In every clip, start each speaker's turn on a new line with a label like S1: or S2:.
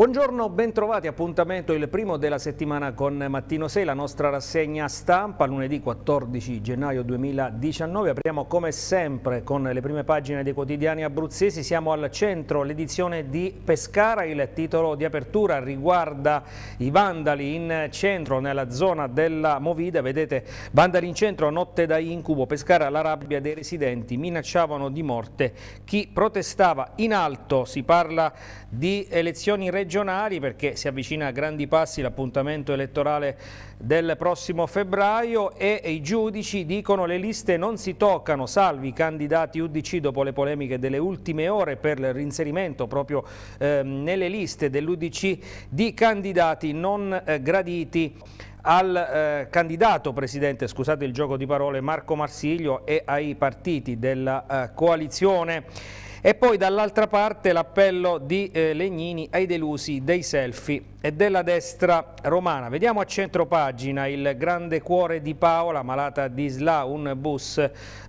S1: Buongiorno, bentrovati. Appuntamento il primo della settimana con Mattino 6, la nostra rassegna stampa, lunedì 14 gennaio 2019. Apriamo come sempre con le prime pagine dei quotidiani abruzzesi. Siamo al centro, l'edizione di Pescara. Il titolo di apertura riguarda i vandali in centro, nella zona della Movida. Vedete, vandali in centro, notte da incubo. Pescara, la rabbia dei residenti, minacciavano di morte chi protestava in alto. Si parla di elezioni regionali regionali perché si avvicina a grandi passi l'appuntamento elettorale del prossimo febbraio e i giudici dicono le liste non si toccano, salvi i candidati UDC dopo le polemiche delle ultime ore per il rinserimento proprio eh, nelle liste dell'UDC di candidati non eh, graditi al eh, candidato presidente, scusate il gioco di parole, Marco Marsiglio e ai partiti della eh, coalizione. E poi dall'altra parte l'appello di eh, Legnini ai delusi dei selfie e della destra romana. Vediamo a centro pagina il grande cuore di Paola, malata di SLA, un bus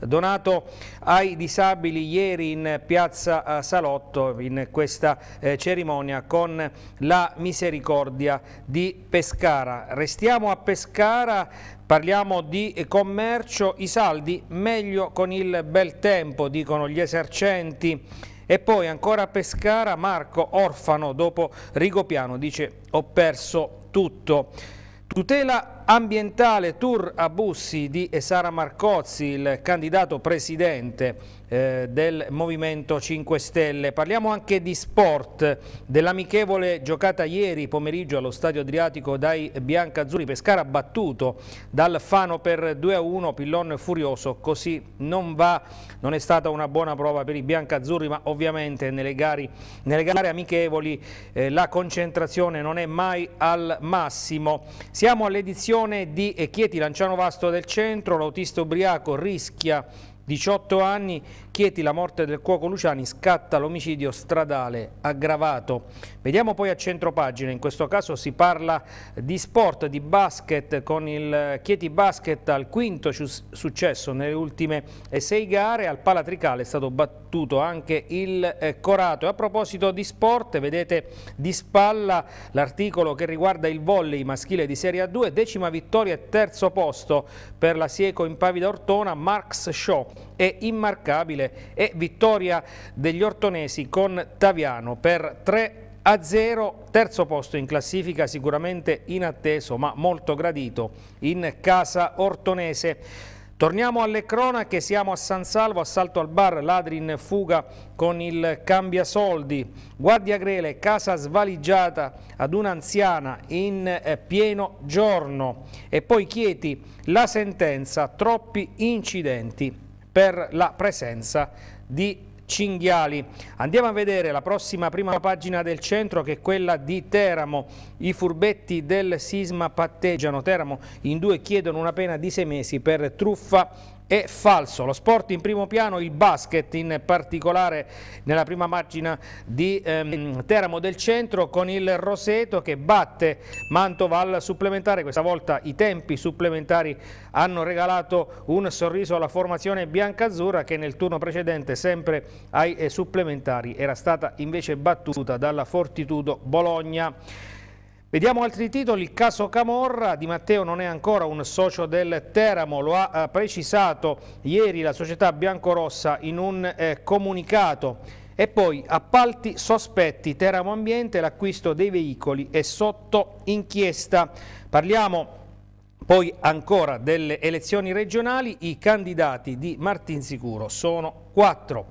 S1: donato ai disabili ieri in piazza eh, Salotto in questa eh, cerimonia con la misericordia di Pescara. Restiamo a Pescara Parliamo di commercio, i saldi meglio con il bel tempo, dicono gli esercenti. E poi ancora a Pescara, Marco orfano dopo Rigopiano dice ho perso tutto. Tutela ambientale, tour a Bussi di Sara Marcozzi, il candidato presidente eh, del Movimento 5 Stelle. Parliamo anche di sport, dell'amichevole giocata ieri pomeriggio allo Stadio Adriatico dai Biancazzurri. Pescara battuto dal Fano per 2-1, Pillon furioso, così non va, non è stata una buona prova per i Biancazzurri, ma ovviamente nelle gare, nelle gare amichevoli eh, la concentrazione non è mai al massimo. Siamo all'edizione di eh, Chieti Lanciano Vasto del centro, l'autista ubriaco rischia 18 anni Chieti la morte del cuoco Luciani scatta l'omicidio stradale aggravato. Vediamo poi a centro pagina, in questo caso si parla di sport, di basket con il Chieti Basket al quinto successo nelle ultime eh, sei gare, al Palatricale è stato battuto anche il eh, Corato. E a proposito di sport, vedete di spalla l'articolo che riguarda il volley maschile di Serie A2, decima vittoria e terzo posto per la Sieco in Pavida Ortona, Marx Shaw. è immarcabile Brasile e vittoria degli ortonesi con Taviano per 3 a 0, terzo posto in classifica sicuramente inatteso ma molto gradito in casa ortonese. Torniamo alle cronache, siamo a San Salvo, assalto al bar, ladri in fuga con il cambiasoldi, guardia grele, casa svaligiata ad un'anziana in eh, pieno giorno e poi Chieti, la sentenza, troppi incidenti per la presenza di cinghiali. Andiamo a vedere la prossima prima pagina del centro che è quella di Teramo. I furbetti del sisma patteggiano. Teramo in due chiedono una pena di sei mesi per truffa è falso. Lo sport in primo piano, il basket in particolare nella prima margina di ehm, Teramo del Centro con il Roseto che batte Mantova al supplementare. Questa volta i tempi supplementari hanno regalato un sorriso alla formazione biancazzurra che nel turno precedente sempre ai eh, supplementari era stata invece battuta dalla Fortitudo Bologna. Vediamo altri titoli, il caso Camorra, Di Matteo non è ancora un socio del Teramo, lo ha eh, precisato ieri la società biancorossa in un eh, comunicato. E poi appalti sospetti, Teramo Ambiente, l'acquisto dei veicoli è sotto inchiesta. Parliamo poi ancora delle elezioni regionali, i candidati di Martinsicuro sono quattro.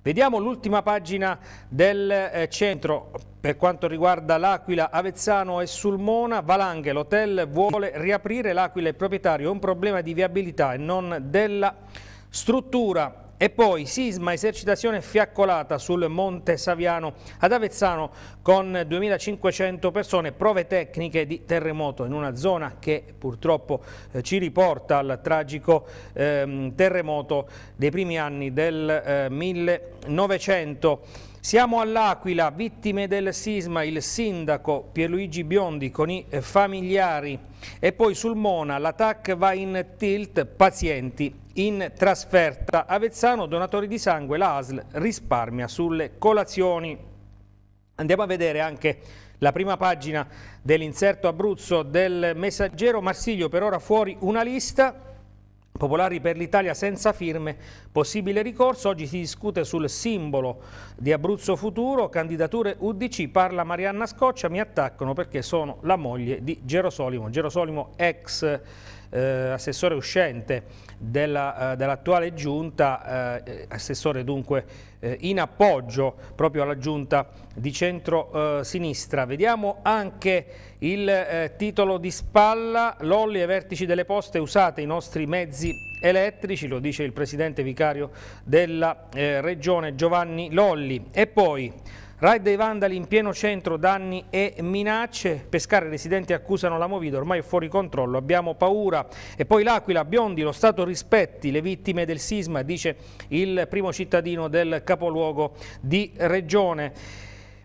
S1: Vediamo l'ultima pagina del eh, centro per quanto riguarda l'Aquila, Avezzano e Sulmona. Valanghe, l'hotel vuole riaprire, l'Aquila è proprietario, è un problema di viabilità e non della struttura. E poi sisma, esercitazione fiaccolata sul Monte Saviano ad Avezzano con 2500 persone, prove tecniche di terremoto in una zona che purtroppo eh, ci riporta al tragico eh, terremoto dei primi anni del eh, 1900. Siamo all'Aquila, vittime del sisma, il sindaco Pierluigi Biondi con i eh, familiari e poi sul Mona l'attacco va in tilt, pazienti in trasferta. Avezzano, donatori di sangue, la ASL risparmia sulle colazioni. Andiamo a vedere anche la prima pagina dell'inserto Abruzzo del messaggero Marsiglio, per ora fuori una lista. Popolari per l'Italia senza firme, possibile ricorso. Oggi si discute sul simbolo di Abruzzo Futuro, candidature UDC, parla Marianna Scoccia, mi attaccano perché sono la moglie di Gerosolimo. Gerosolimo ex eh, assessore uscente eh, dell'attuale dell giunta, eh, eh, assessore dunque eh, in appoggio proprio alla giunta di centro-sinistra. Eh, Vediamo anche il titolo di spalla, l'olli ai vertici delle poste usate i nostri mezzi elettrici, lo dice il presidente vicario della regione Giovanni Lolli. E poi... Raid dei vandali in pieno centro, danni e minacce. Pescare residenti accusano la Movida, ormai è fuori controllo, abbiamo paura. E poi l'Aquila, Biondi, lo Stato rispetti le vittime del sisma, dice il primo cittadino del capoluogo di Regione.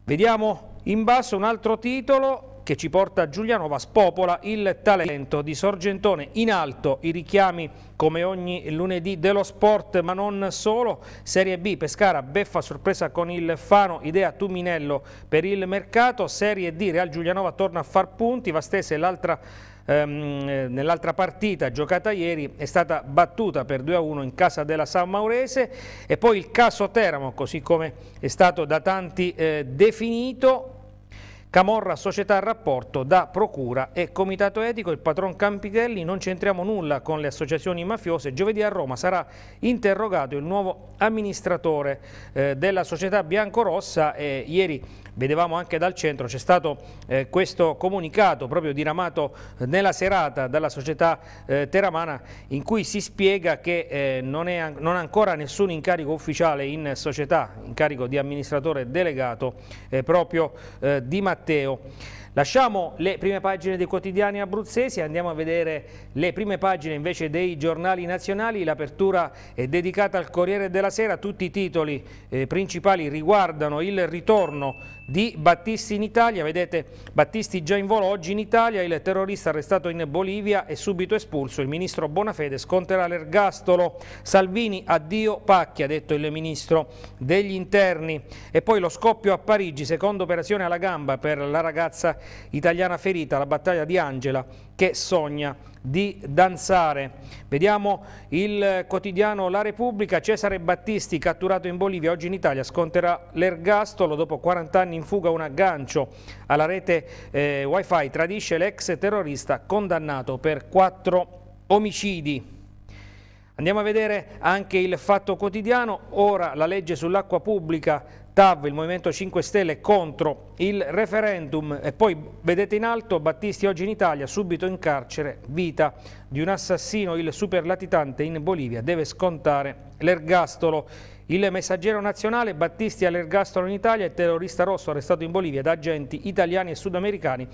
S1: Vediamo in basso un altro titolo, che ci porta a Giulianova spopola il talento di Sorgentone. In alto i richiami come ogni lunedì dello sport, ma non solo. Serie B, Pescara, beffa sorpresa con il Fano, idea Tuminello per il mercato. Serie D, Real Giulianova torna a far punti, Vastese l'altra ehm, eh, nell'altra partita giocata ieri è stata battuta per 2-1 in casa della San Maurese e poi il caso Teramo così come è stato da tanti eh, definito Camorra, società a rapporto da procura e comitato etico, il patron Campichelli, non c'entriamo nulla con le associazioni mafiose, giovedì a Roma sarà interrogato il nuovo amministratore eh, della società biancorossa e ieri vedevamo anche dal centro c'è stato eh, questo comunicato proprio diramato eh, nella serata dalla società eh, teramana in cui si spiega che eh, non, è, non ha ancora nessun incarico ufficiale in società, incarico di amministratore delegato eh, proprio di Matteo Matteo. Lasciamo le prime pagine dei quotidiani abruzzesi andiamo a vedere le prime pagine invece dei giornali nazionali. L'apertura è dedicata al Corriere della Sera, tutti i titoli eh, principali riguardano il ritorno di Battisti in Italia. Vedete Battisti già in volo oggi in Italia, il terrorista arrestato in Bolivia è subito espulso. Il ministro Bonafede sconterà l'ergastolo. Salvini addio pacchi, ha detto il ministro degli interni. E poi lo scoppio a Parigi, seconda operazione alla gamba per la ragazza italiana ferita, la battaglia di Angela che sogna di danzare. Vediamo il quotidiano La Repubblica, Cesare Battisti catturato in Bolivia, oggi in Italia sconterà l'ergastolo dopo 40 anni in fuga un aggancio alla rete eh, wifi, tradisce l'ex terrorista condannato per quattro omicidi. Andiamo a vedere anche il fatto quotidiano, ora la legge sull'acqua pubblica TAV, il Movimento 5 Stelle contro il referendum e poi vedete in alto Battisti oggi in Italia, subito in carcere, vita di un assassino, il superlatitante in Bolivia deve scontare l'ergastolo. Il messaggero nazionale Battisti all'ergastolo in Italia e terrorista rosso arrestato in Bolivia da agenti italiani e sudamericani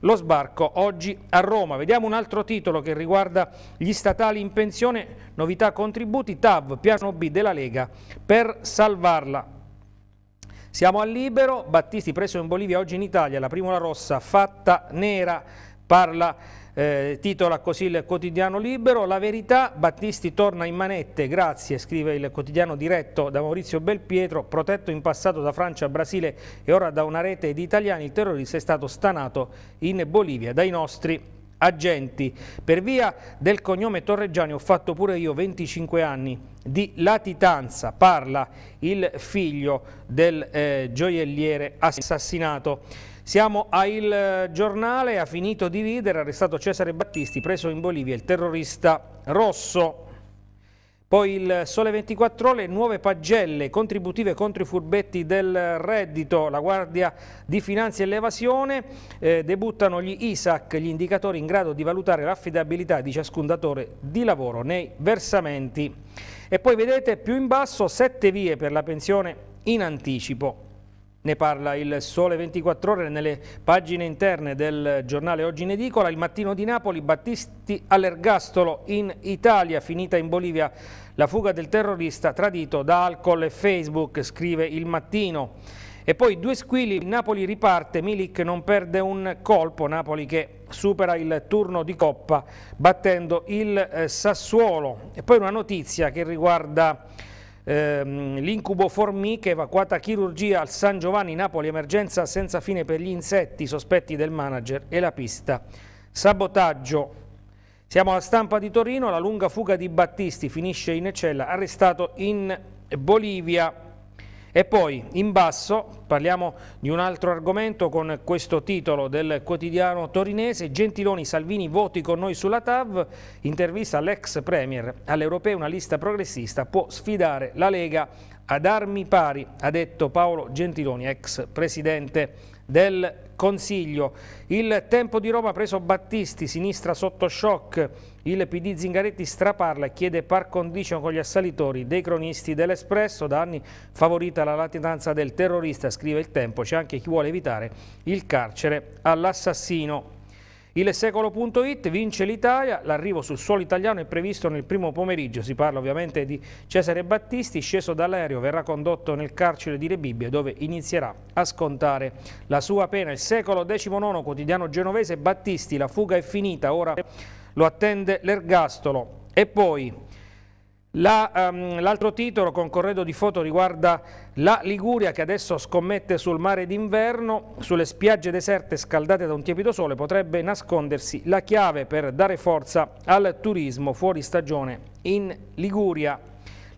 S1: lo sbarco oggi a Roma. Vediamo un altro titolo che riguarda gli statali in pensione, novità contributi, TAV, piano B della Lega per salvarla. Siamo al libero, Battisti preso in Bolivia, oggi in Italia, la primola rossa fatta nera, parla, eh, titola così il quotidiano libero, la verità, Battisti torna in manette, grazie, scrive il quotidiano diretto da Maurizio Belpietro, protetto in passato da Francia, Brasile e ora da una rete di italiani, il terrorista è stato stanato in Bolivia dai nostri agenti. Per via del cognome Torreggiani ho fatto pure io 25 anni di latitanza, parla il figlio del eh, gioielliere assassinato. Siamo a Il Giornale, ha finito di ridere, arrestato Cesare Battisti, preso in Bolivia il terrorista rosso. Poi il Sole 24 Ore, nuove pagelle contributive contro i furbetti del reddito, la Guardia di finanze e l'Evasione, eh, debuttano gli ISAC, gli indicatori in grado di valutare l'affidabilità di ciascun datore di lavoro nei versamenti. E poi vedete più in basso sette vie per la pensione in anticipo. Ne parla il Sole 24 Ore nelle pagine interne del giornale Oggi in Edicola. Il mattino di Napoli, Battisti all'ergastolo in Italia, finita in Bolivia la fuga del terrorista tradito da alcol e Facebook, scrive il mattino. E poi due squili, Napoli riparte, Milik non perde un colpo, Napoli che supera il turno di Coppa battendo il eh, Sassuolo. E poi una notizia che riguarda ehm, l'incubo formiche evacuata a chirurgia al San Giovanni Napoli, emergenza senza fine per gli insetti, sospetti del manager e la pista. Sabotaggio. Siamo alla stampa di Torino, la lunga fuga di Battisti finisce in cella arrestato in Bolivia. E poi in basso parliamo di un altro argomento con questo titolo del quotidiano torinese Gentiloni Salvini voti con noi sulla TAV, intervista all'ex premier all'europeo una lista progressista può sfidare la Lega ad armi pari, ha detto Paolo Gentiloni, ex presidente del Consiglio. Il tempo di Roma ha preso Battisti, sinistra sotto shock, il PD Zingaretti straparla e chiede par condicio con gli assalitori dei cronisti dell'Espresso. Da anni favorita la latitanza del terrorista, scrive il tempo. C'è anche chi vuole evitare il carcere all'assassino. Il secolo.it vince l'Italia, l'arrivo sul suolo italiano è previsto nel primo pomeriggio, si parla ovviamente di Cesare Battisti, sceso dall'aereo verrà condotto nel carcere di Rebibbia dove inizierà a scontare la sua pena. Il secolo XIX quotidiano genovese Battisti, la fuga è finita, ora lo attende l'ergastolo. E poi ehm, l'altro la, um, titolo con corredo di foto riguarda la Liguria che adesso scommette sul mare d'inverno, sulle spiagge deserte scaldate da un tiepido sole potrebbe nascondersi la chiave per dare forza al turismo fuori stagione in Liguria.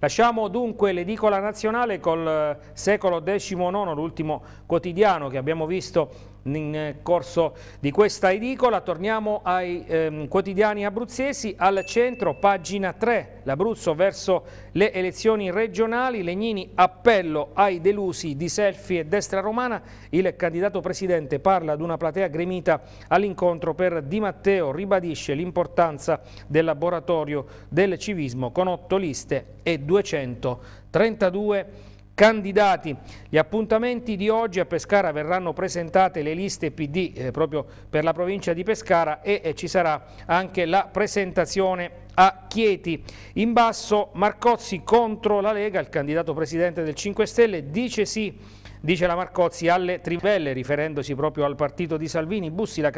S1: Lasciamo dunque l'edicola nazionale col eh, secolo XIX, l'ultimo quotidiano che abbiamo visto in corso di questa edicola. Torniamo ai ehm, quotidiani abruzzesi, al centro, pagina 3, l'Abruzzo verso le elezioni regionali, Legnini appello ai delusi di Selfie e Destra Romana, il candidato presidente parla ad una platea gremita all'incontro per Di Matteo, ribadisce l'importanza del laboratorio del civismo con otto liste e 232 candidati. Gli appuntamenti di oggi a Pescara verranno presentate le liste PD eh, proprio per la provincia di Pescara e eh, ci sarà anche la presentazione a Chieti. In basso Marcozzi contro la Lega, il candidato presidente del 5 Stelle, dice sì Dice la Marcozzi alle trivelle, riferendosi proprio al partito di Salvini, Bussi, la,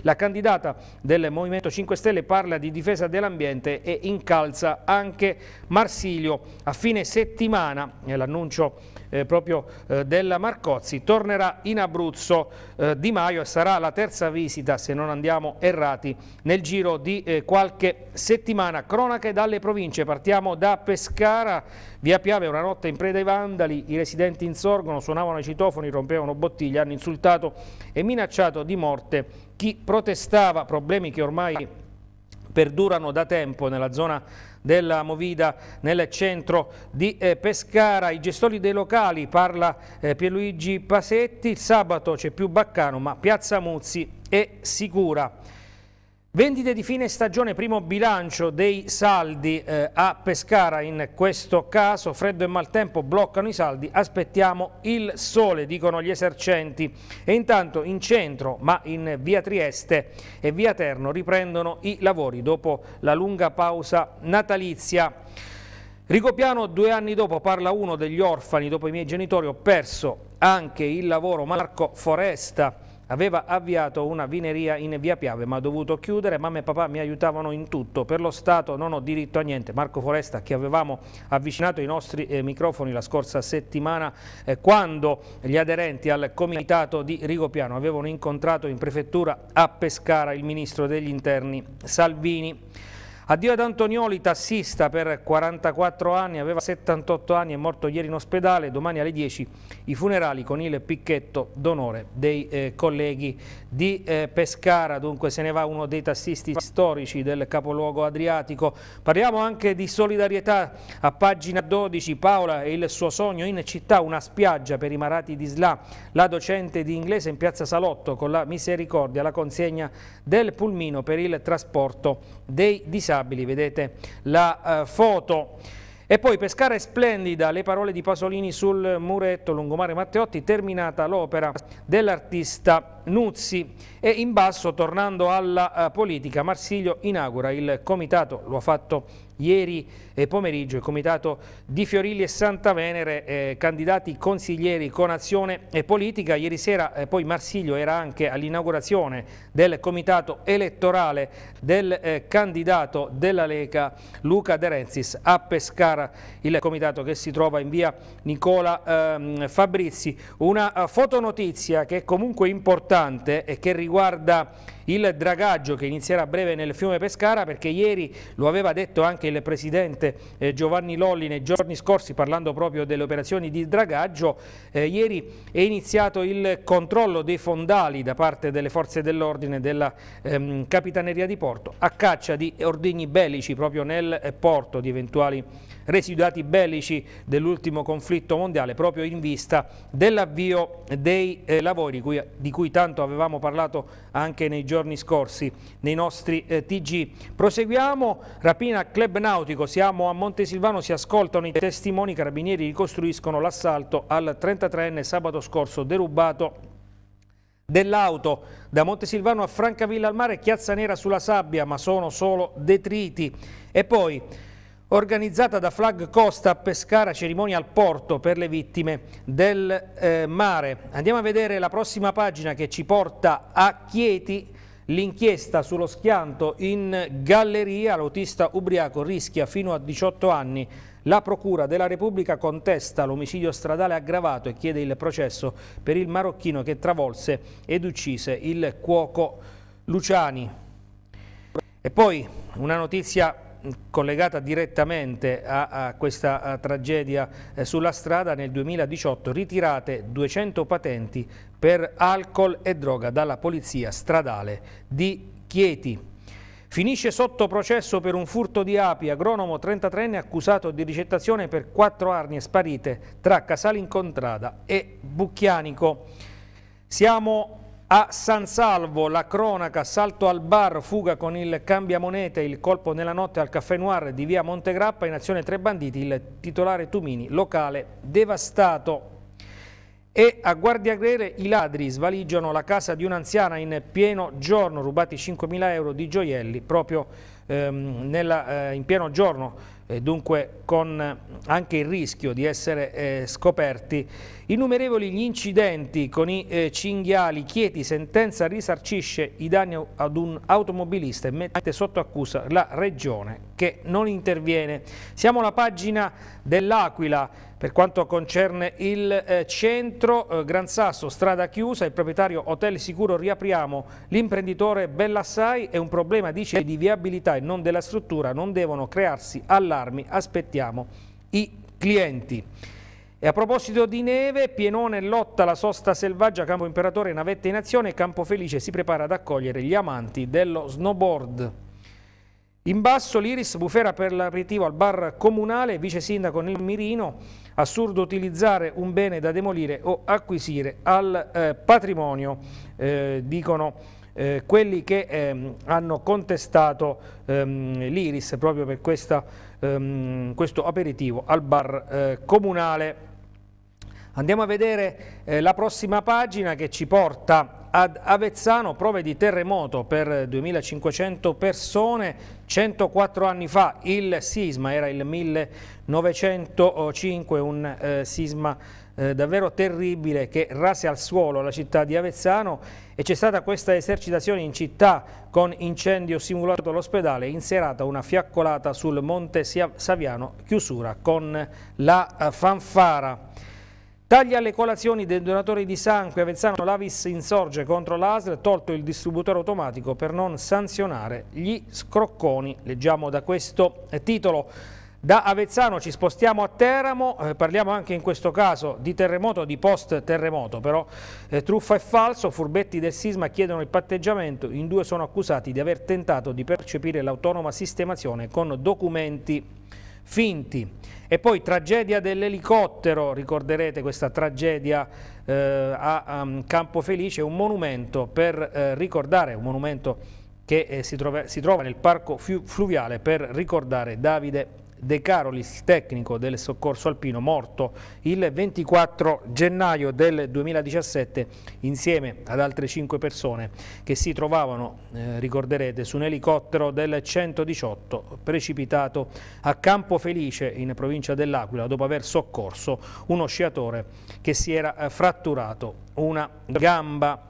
S1: la candidata del Movimento 5 Stelle, parla di difesa dell'ambiente e incalza anche Marsilio. A fine settimana, nell'annuncio eh, proprio eh, della Marcozzi, tornerà in Abruzzo eh, Di Maio e sarà la terza visita, se non andiamo errati, nel giro di eh, qualche settimana. Cronache dalle province, partiamo da Pescara, via Piave una notte in preda ai vandali, i residenti insorgono, suonavano i citofoni, rompevano bottiglie, hanno insultato e minacciato di morte chi protestava, problemi che ormai perdurano da tempo nella zona della Movida nel centro di eh, Pescara. I gestori dei locali, parla eh, Pierluigi Pasetti, sabato c'è più Baccano ma Piazza Muzzi è sicura. Vendite di fine stagione, primo bilancio dei saldi eh, a Pescara in questo caso, freddo e maltempo bloccano i saldi, aspettiamo il sole, dicono gli esercenti. E intanto in centro, ma in via Trieste e via Terno riprendono i lavori dopo la lunga pausa natalizia. Ricopiano due anni dopo parla uno degli orfani, dopo i miei genitori ho perso anche il lavoro, Marco Foresta Aveva avviato una vineria in via Piave ma ha dovuto chiudere, mamma e papà mi aiutavano in tutto, per lo Stato non ho diritto a niente. Marco Foresta che avevamo avvicinato i nostri eh, microfoni la scorsa settimana eh, quando gli aderenti al comitato di Rigopiano avevano incontrato in prefettura a Pescara il ministro degli interni Salvini. Addio ad Antonioli, tassista per 44 anni, aveva 78 anni, è morto ieri in ospedale, domani alle 10 i funerali con il picchetto d'onore dei eh, colleghi di eh, Pescara, dunque se ne va uno dei tassisti storici del capoluogo adriatico. Parliamo anche di solidarietà, a pagina 12 Paola e il suo sogno in città, una spiaggia per i marati di Sla, la docente di inglese in piazza Salotto con la misericordia, la consegna del pulmino per il trasporto dei disabili indimenticabili, vedete la eh, foto. E poi Pescara è splendida, le parole di Pasolini sul muretto lungomare Matteotti, terminata l'opera dell'artista Nuzzi e in basso, tornando alla eh, politica, Marsiglio inaugura il comitato, lo ha fatto Ieri eh, pomeriggio il comitato di Fiorilli e Santa Venere, eh, candidati consiglieri con azione e politica. Ieri sera eh, poi Marsiglio era anche all'inaugurazione del comitato elettorale del eh, candidato della Lega Luca De Renzis a Pescara, il comitato che si trova in via Nicola ehm, Fabrizi. Una eh, fotonotizia che è comunque importante e che riguarda il dragaggio che inizierà a breve nel fiume Pescara perché ieri lo aveva detto anche il presidente eh, Giovanni Lolli nei giorni scorsi parlando proprio delle operazioni di dragaggio, eh, ieri è iniziato il controllo dei fondali da parte delle forze dell'ordine della ehm, Capitaneria di Porto a caccia di ordigni bellici proprio nel eh, porto di eventuali residuati bellici dell'ultimo conflitto mondiale proprio in vista dell'avvio dei eh, lavori cui, di cui tanto avevamo parlato anche nei giorni scorsi nei nostri eh, TG. Proseguiamo, rapina Club Nautico, siamo a Montesilvano, si ascoltano i testimoni, i carabinieri ricostruiscono l'assalto al 33enne sabato scorso derubato dell'auto da Montesilvano a Francavilla al mare, chiazza nera sulla sabbia, ma sono solo detriti. E poi organizzata da Flag Costa a Pescara, cerimonia al porto per le vittime del eh, mare. Andiamo a vedere la prossima pagina che ci porta a Chieti, l'inchiesta sullo schianto in galleria, l'autista ubriaco rischia fino a 18 anni la Procura della Repubblica contesta l'omicidio stradale aggravato e chiede il processo per il marocchino che travolse ed uccise il cuoco Luciani. E poi una notizia collegata direttamente a, a questa a tragedia eh, sulla strada, nel 2018 ritirate 200 patenti per alcol e droga dalla polizia stradale di Chieti. Finisce sotto processo per un furto di api, agronomo 33enne accusato di ricettazione per quattro arnie sparite tra Casale Incontrada e Bucchianico. Siamo a San Salvo la cronaca, salto al bar, fuga con il cambiamonete, il colpo nella notte al caffè noir di via Montegrappa, in azione tre banditi, il titolare Tumini, locale devastato. E a Guardia Grere i ladri svaligiano la casa di un'anziana in pieno giorno, rubati 5.000 euro di gioielli proprio ehm, nella, eh, in pieno giorno. Eh, dunque con eh, anche il rischio di essere eh, scoperti. Innumerevoli gli incidenti con i cinghiali, Chieti sentenza risarcisce i danni ad un automobilista e mette sotto accusa la regione che non interviene. Siamo alla pagina dell'Aquila per quanto concerne il eh, centro, eh, Gran Sasso, strada chiusa, il proprietario Hotel Sicuro Riapriamo, l'imprenditore Bellassai è un problema dice, di viabilità e non della struttura, non devono crearsi allarmi, aspettiamo i clienti. E a proposito di neve, Pienone lotta la sosta selvaggia, Campo Imperatore, navette in azione, Campo Felice si prepara ad accogliere gli amanti dello snowboard. In basso l'Iris bufera per l'aperitivo al bar comunale, vice sindaco Nel Mirino, assurdo utilizzare un bene da demolire o acquisire al eh, patrimonio, eh, dicono eh, quelli che ehm, hanno contestato ehm, l'Iris proprio per questa, ehm, questo aperitivo al bar eh, comunale. Andiamo a vedere eh, la prossima pagina che ci porta ad Avezzano, prove di terremoto per 2500 eh, persone, 104 anni fa il sisma, era il 1905, un eh, sisma eh, davvero terribile che rase al suolo la città di Avezzano e c'è stata questa esercitazione in città con incendio simulato all'ospedale, in serata una fiaccolata sul Monte Saviano, chiusura con la eh, fanfara. Taglia alle colazioni dei donatori di sangue. Avezzano Lavis insorge contro l'ASL, tolto il distributore automatico per non sanzionare gli scrocconi. Leggiamo da questo eh, titolo. Da Avezzano ci spostiamo a Teramo, eh, parliamo anche in questo caso di terremoto, di post terremoto però, eh, truffa e falso, furbetti del sisma chiedono il patteggiamento, in due sono accusati di aver tentato di percepire l'autonoma sistemazione con documenti finti. E poi tragedia dell'elicottero, ricorderete questa tragedia eh, a, a mm, Felice, un monumento per eh, ricordare, un monumento che eh, si, trova, si, trova, nel parco fluviale per ricordare Davide De Carolis, tecnico del soccorso alpino, morto il 24 gennaio del 2017 insieme ad altre 5 persone che si trovavano, eh, ricorderete, su un elicottero del 118 precipitato a Campo Felice in provincia dell'Aquila dopo aver soccorso uno sciatore che si era eh, fratturato una gamba.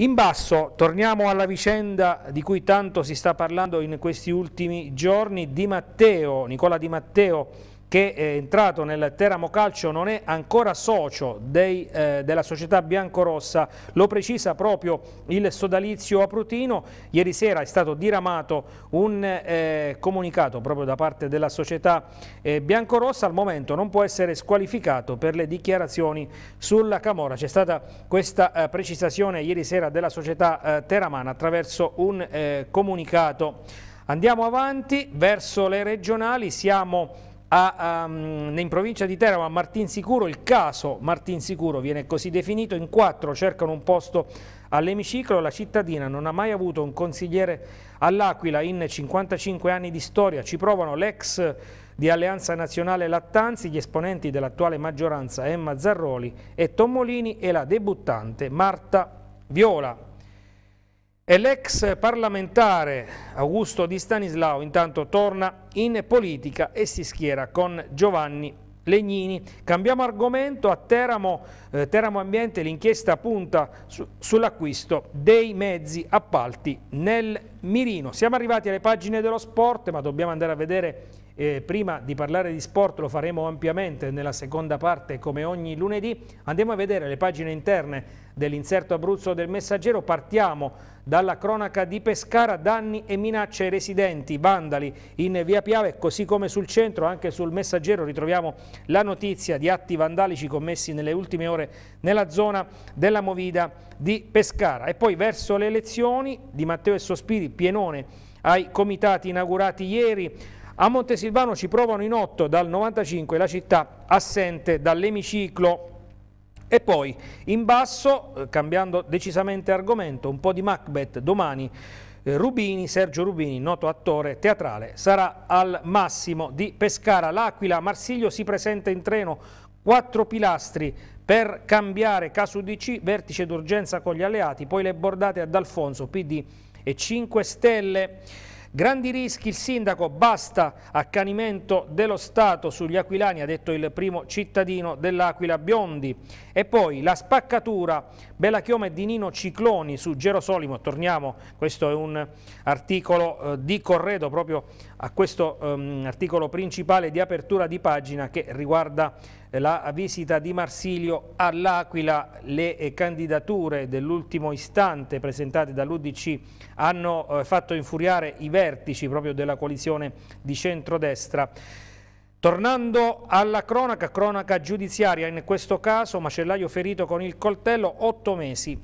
S1: In basso torniamo alla vicenda di cui tanto si sta parlando in questi ultimi giorni, Di Matteo, Nicola Di Matteo che è entrato nel Teramo Calcio non è ancora socio dei, eh, della società biancorossa, lo precisa proprio il sodalizio Aprutino. Ieri sera è stato diramato un eh, comunicato proprio da parte della società eh, biancorossa, al momento non può essere squalificato per le dichiarazioni sulla Camora. C'è stata questa eh, precisazione ieri sera della società eh, teramana attraverso un eh, comunicato. Andiamo avanti verso le regionali, siamo a, um, in provincia di Teramo a Martinsicuro, il caso Martinsicuro viene così definito, in quattro cercano un posto all'emiciclo, la cittadina non ha mai avuto un consigliere all'Aquila in 55 anni di storia, ci provano l'ex di Alleanza Nazionale Lattanzi, gli esponenti dell'attuale maggioranza Emma Zarroli e Tommolini e la debuttante Marta Viola. E l'ex parlamentare Augusto Di Stanislao intanto torna in politica e si schiera con Giovanni Legnini. Cambiamo argomento a Teramo, eh, Teramo Ambiente, l'inchiesta punta su, sull'acquisto dei mezzi appalti nel mirino. Siamo arrivati alle pagine dello sport ma dobbiamo andare a vedere eh, prima di parlare di sport lo faremo ampiamente nella seconda parte come ogni lunedì, andiamo a vedere le pagine interne dell'inserto Abruzzo del Messaggero, partiamo dalla cronaca di Pescara, danni e minacce ai residenti, vandali in via Piave, così come sul centro, anche sul Messaggero ritroviamo la notizia di atti vandalici commessi nelle ultime ore nella zona della Movida di Pescara. E poi verso le elezioni di Matteo e Sospiri, pienone ai comitati inaugurati ieri, a Montesilvano ci provano in otto dal 95 la città assente dall'emiciclo e poi in basso, eh, cambiando decisamente argomento, un po' di Macbeth domani. Eh, Rubini, Sergio Rubini, noto attore teatrale, sarà al massimo di Pescara. L'Aquila, Marsiglio si presenta in treno, quattro pilastri per cambiare caso DC, vertice d'urgenza con gli alleati, poi le bordate ad Alfonso, PD e 5 Stelle. Grandi rischi, il sindaco, basta accanimento dello Stato sugli aquilani, ha detto il primo cittadino dell'Aquila Biondi. E poi la spaccatura, Bella Chioma di Nino Cicloni su Gerosolimo, torniamo, questo è un articolo eh, di Corredo proprio a questo um, articolo principale di apertura di pagina che riguarda eh, la visita di Marsilio all'Aquila. Le eh, candidature dell'ultimo istante presentate dall'Udc hanno eh, fatto infuriare i vertici proprio della coalizione di centrodestra. Tornando alla cronaca, cronaca giudiziaria, in questo caso macellaio ferito con il coltello, otto mesi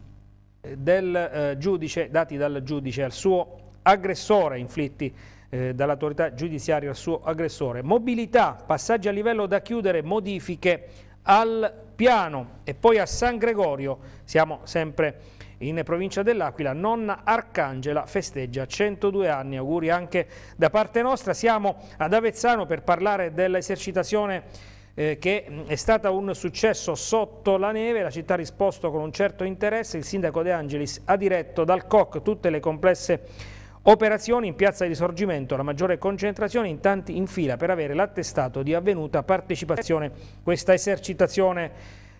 S1: eh, del, eh, giudice, dati dal giudice al suo aggressore inflitti eh, dall'autorità giudiziaria al suo aggressore. Mobilità, passaggi a livello da chiudere, modifiche al piano e poi a San Gregorio, siamo sempre in provincia dell'Aquila, nonna Arcangela festeggia 102 anni, auguri anche da parte nostra. Siamo ad Avezzano per parlare dell'esercitazione eh, che è stata un successo sotto la neve, la città ha risposto con un certo interesse, il sindaco De Angelis ha diretto dal COC tutte le complesse Operazioni in Piazza di Risorgimento, la maggiore concentrazione in tanti in fila per avere l'attestato di avvenuta partecipazione. Questa esercitazione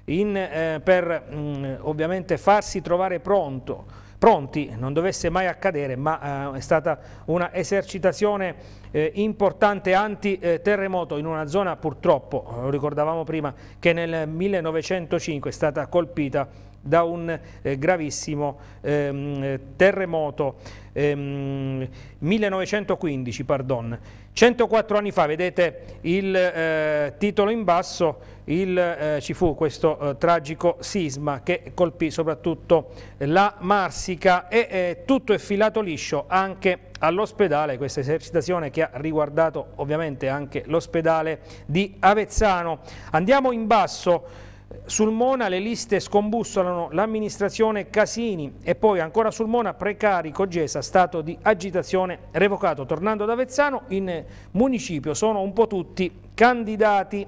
S1: in, eh, per mh, mm, ovviamente farsi trovare pronto, pronti, non dovesse mai accadere, ma eh, è stata una esercitazione eh, importante antiterremoto in una zona purtroppo, lo ricordavamo prima, che nel 1905 è stata colpita da un eh, gravissimo ehm, terremoto ehm, 1915, pardon. 104 anni fa, vedete il eh, titolo in basso, il, eh, ci fu questo eh, tragico sisma che colpì soprattutto la Marsica e eh, tutto è filato liscio anche all'ospedale, questa esercitazione che ha riguardato ovviamente anche l'ospedale di Avezzano. Andiamo in basso sul Mona le liste scombussolano l'amministrazione Casini e poi ancora sul Mona precarico Gesa, stato di agitazione revocato. Tornando ad Avezzano, in municipio sono un po' tutti candidati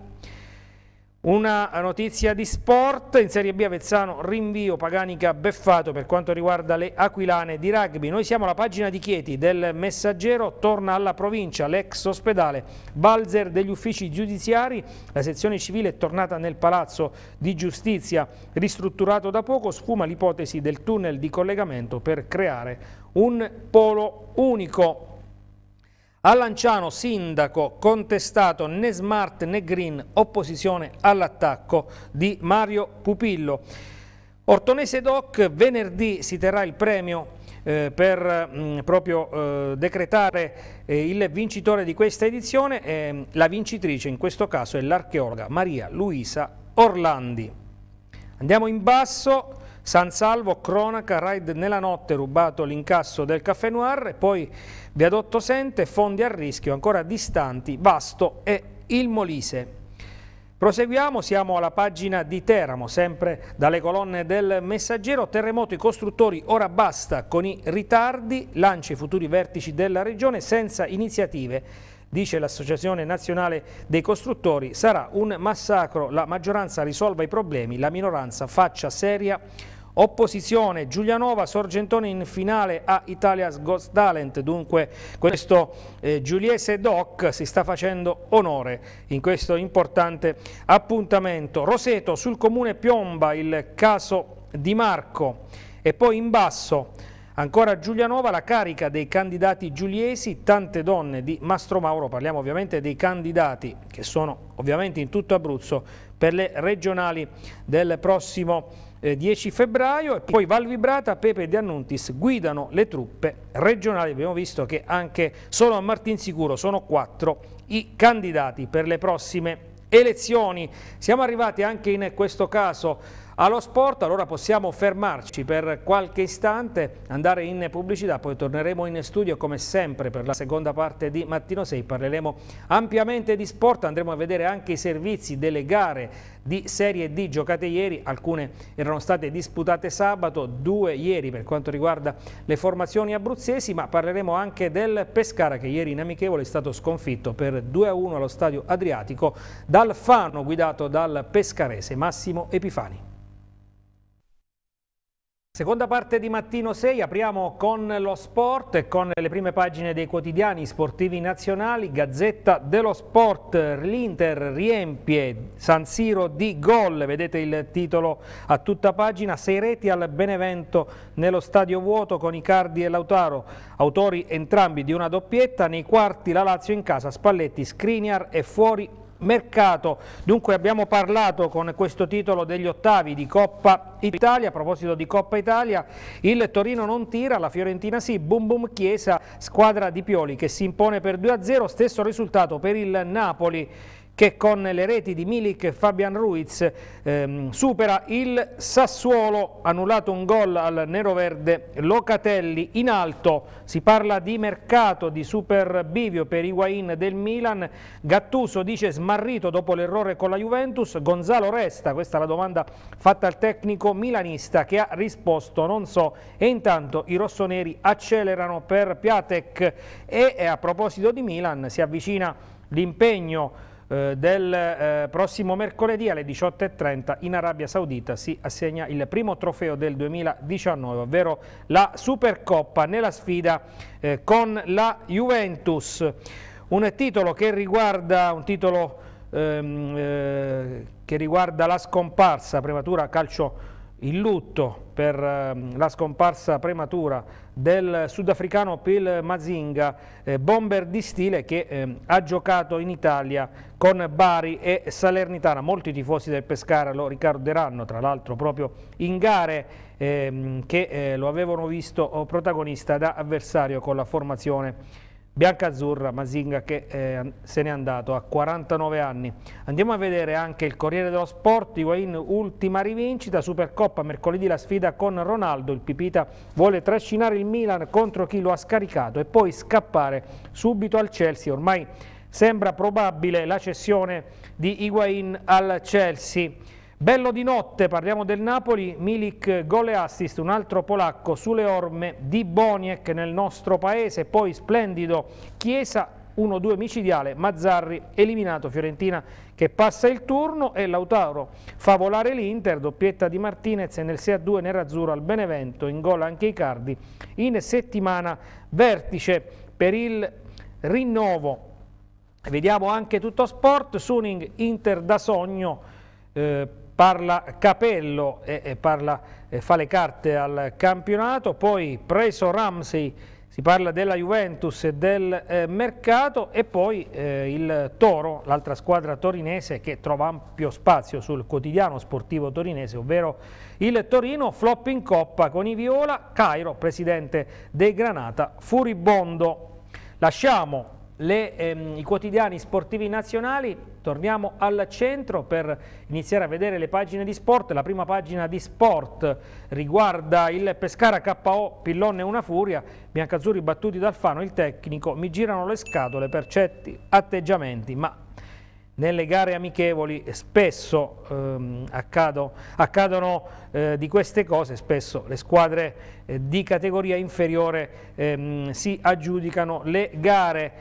S1: una notizia di sport, in Serie B Avezzano rinvio Paganica beffato per quanto riguarda le aquilane di rugby. Noi siamo alla pagina di Chieti del Messaggero, torna alla provincia l'ex ospedale Balzer degli uffici giudiziari, la sezione civile è tornata nel palazzo di giustizia ristrutturato da poco, sfuma l'ipotesi del tunnel di collegamento per creare un polo unico. A Lanciano, sindaco, contestato né smart né green, opposizione all'attacco di Mario Pupillo. Ortonese Doc, venerdì si terrà il premio eh, per mh, mm, proprio eh, decretare eh, il vincitore di questa edizione. Eh, la vincitrice in questo caso è l'archeologa Maria Luisa Orlandi. Andiamo in basso, San Salvo, cronaca, raid nella notte rubato l'incasso del caffè noir, poi viadotto Sente, fondi a rischio, ancora distanti, Vasto e il Molise. Proseguiamo, siamo alla pagina di Teramo, sempre dalle colonne del Messaggero. Terremoto, i costruttori, ora basta con i ritardi, lancia i futuri vertici della regione senza iniziative. Dice l'Associazione Nazionale dei Costruttori, sarà un massacro, la maggioranza risolva i problemi, la minoranza faccia seria opposizione Giulianova Sorgentone in finale a Italia's Ghost Talent dunque questo eh, Giuliese Doc si sta facendo onore in questo importante appuntamento Roseto sul comune Piomba il caso Di Marco e poi in basso Ancora Giulianova, la carica dei candidati giuliesi, tante donne di Mastro Mauro, parliamo ovviamente dei candidati che sono ovviamente in tutto Abruzzo, per le regionali del prossimo 10 eh, febbraio e poi Val Vibrata, Pepe e De Annuntis guidano le truppe regionali, abbiamo visto che anche solo a Martinsicuro sono quattro i candidati per le prossime elezioni. Siamo arrivati anche in questo caso allo sport, allora possiamo fermarci per qualche istante, andare in pubblicità, poi torneremo in studio come sempre per la seconda parte di Mattino 6, parleremo ampiamente di sport, andremo a vedere anche i servizi delle gare di Serie D giocate ieri, alcune erano state disputate sabato, due ieri per quanto riguarda le formazioni abruzzesi, ma parleremo anche del Pescara che ieri in amichevole è stato sconfitto per 2-1 allo stadio Adriatico dal Fano guidato dal pescarese Massimo Epifani. Seconda parte di Mattino 6, apriamo con lo sport e con le prime pagine dei quotidiani sportivi nazionali, Gazzetta dello Sport, l'Inter riempie San Siro di gol, vedete il titolo a tutta pagina, sei reti al Benevento nello stadio vuoto con Icardi e Lautaro, autori entrambi di una doppietta, nei quarti la Lazio in casa, Spalletti, Skriniar e fuori mercato. Dunque abbiamo parlato con questo titolo degli ottavi di Coppa Italia, a proposito di Coppa Italia, il Torino non tira, la Fiorentina sì, boom boom Chiesa, squadra di Pioli che si impone per 2-0, stesso risultato per il Napoli che con le reti di Milik e Fabian Ruiz ehm, supera il Sassuolo, annullato un gol al neroverde Locatelli in alto, si parla di mercato, di super bivio per Higuain del Milan, Gattuso dice smarrito dopo l'errore con la Juventus, Gonzalo resta, questa è la domanda fatta al tecnico milanista che ha risposto non so e intanto i rossoneri accelerano per Piatek e eh, a proposito di Milan si avvicina l'impegno eh, del eh, prossimo mercoledì alle 18.30 in Arabia Saudita si assegna il primo trofeo del 2019, ovvero la Supercoppa nella sfida eh, con la Juventus. Un titolo che riguarda, un titolo, ehm, eh, che riguarda la scomparsa prematura calcio il lutto per ehm, la scomparsa prematura del sudafricano Pil Mazinga, eh, bomber di stile che ehm, ha giocato in Italia con Bari e Salernitana. Molti tifosi del Pescara lo ricorderanno, tra l'altro proprio in gare ehm, che eh, lo avevano visto oh, protagonista da avversario con la formazione biancazzurra Mazinga che eh, se n'è andato a 49 anni. Andiamo a vedere anche il Corriere dello Sport, Higuain ultima rivincita, Supercoppa mercoledì la sfida con Ronaldo, il Pipita vuole trascinare il Milan contro chi lo ha scaricato e poi scappare subito al Chelsea, ormai sembra probabile la cessione di Higuain al Chelsea. Bello di notte, parliamo del Napoli, Milik gol assist, un altro polacco sulle orme di Boniek nel nostro paese, poi splendido Chiesa 1-2 micidiale, Mazzarri eliminato, Fiorentina che passa il turno e Lautaro fa volare l'Inter, doppietta di Martinez e nel 6-2 Nerazzurro al Benevento, in gol anche i Cardi, in settimana vertice per il rinnovo. Vediamo anche tutto sport, Suning Inter da sogno, eh, parla Capello e, e parla, e fa le carte al campionato, poi preso Ramsey si parla della Juventus e del eh, mercato e poi eh, il Toro, l'altra squadra torinese che trova ampio spazio sul quotidiano sportivo torinese, ovvero il Torino, flop in coppa con i Viola, Cairo, presidente dei Granata, furibondo. Lasciamo le, ehm, i quotidiani sportivi nazionali Torniamo al centro per iniziare a vedere le pagine di sport. La prima pagina di sport riguarda il Pescara KO, Pillone e una furia. Biancazzurri battuti dal Fano, il tecnico. Mi girano le scatole per certi atteggiamenti, ma nelle gare amichevoli spesso ehm, accado, accadono eh, di queste cose, spesso le squadre eh, di categoria inferiore ehm, si aggiudicano le gare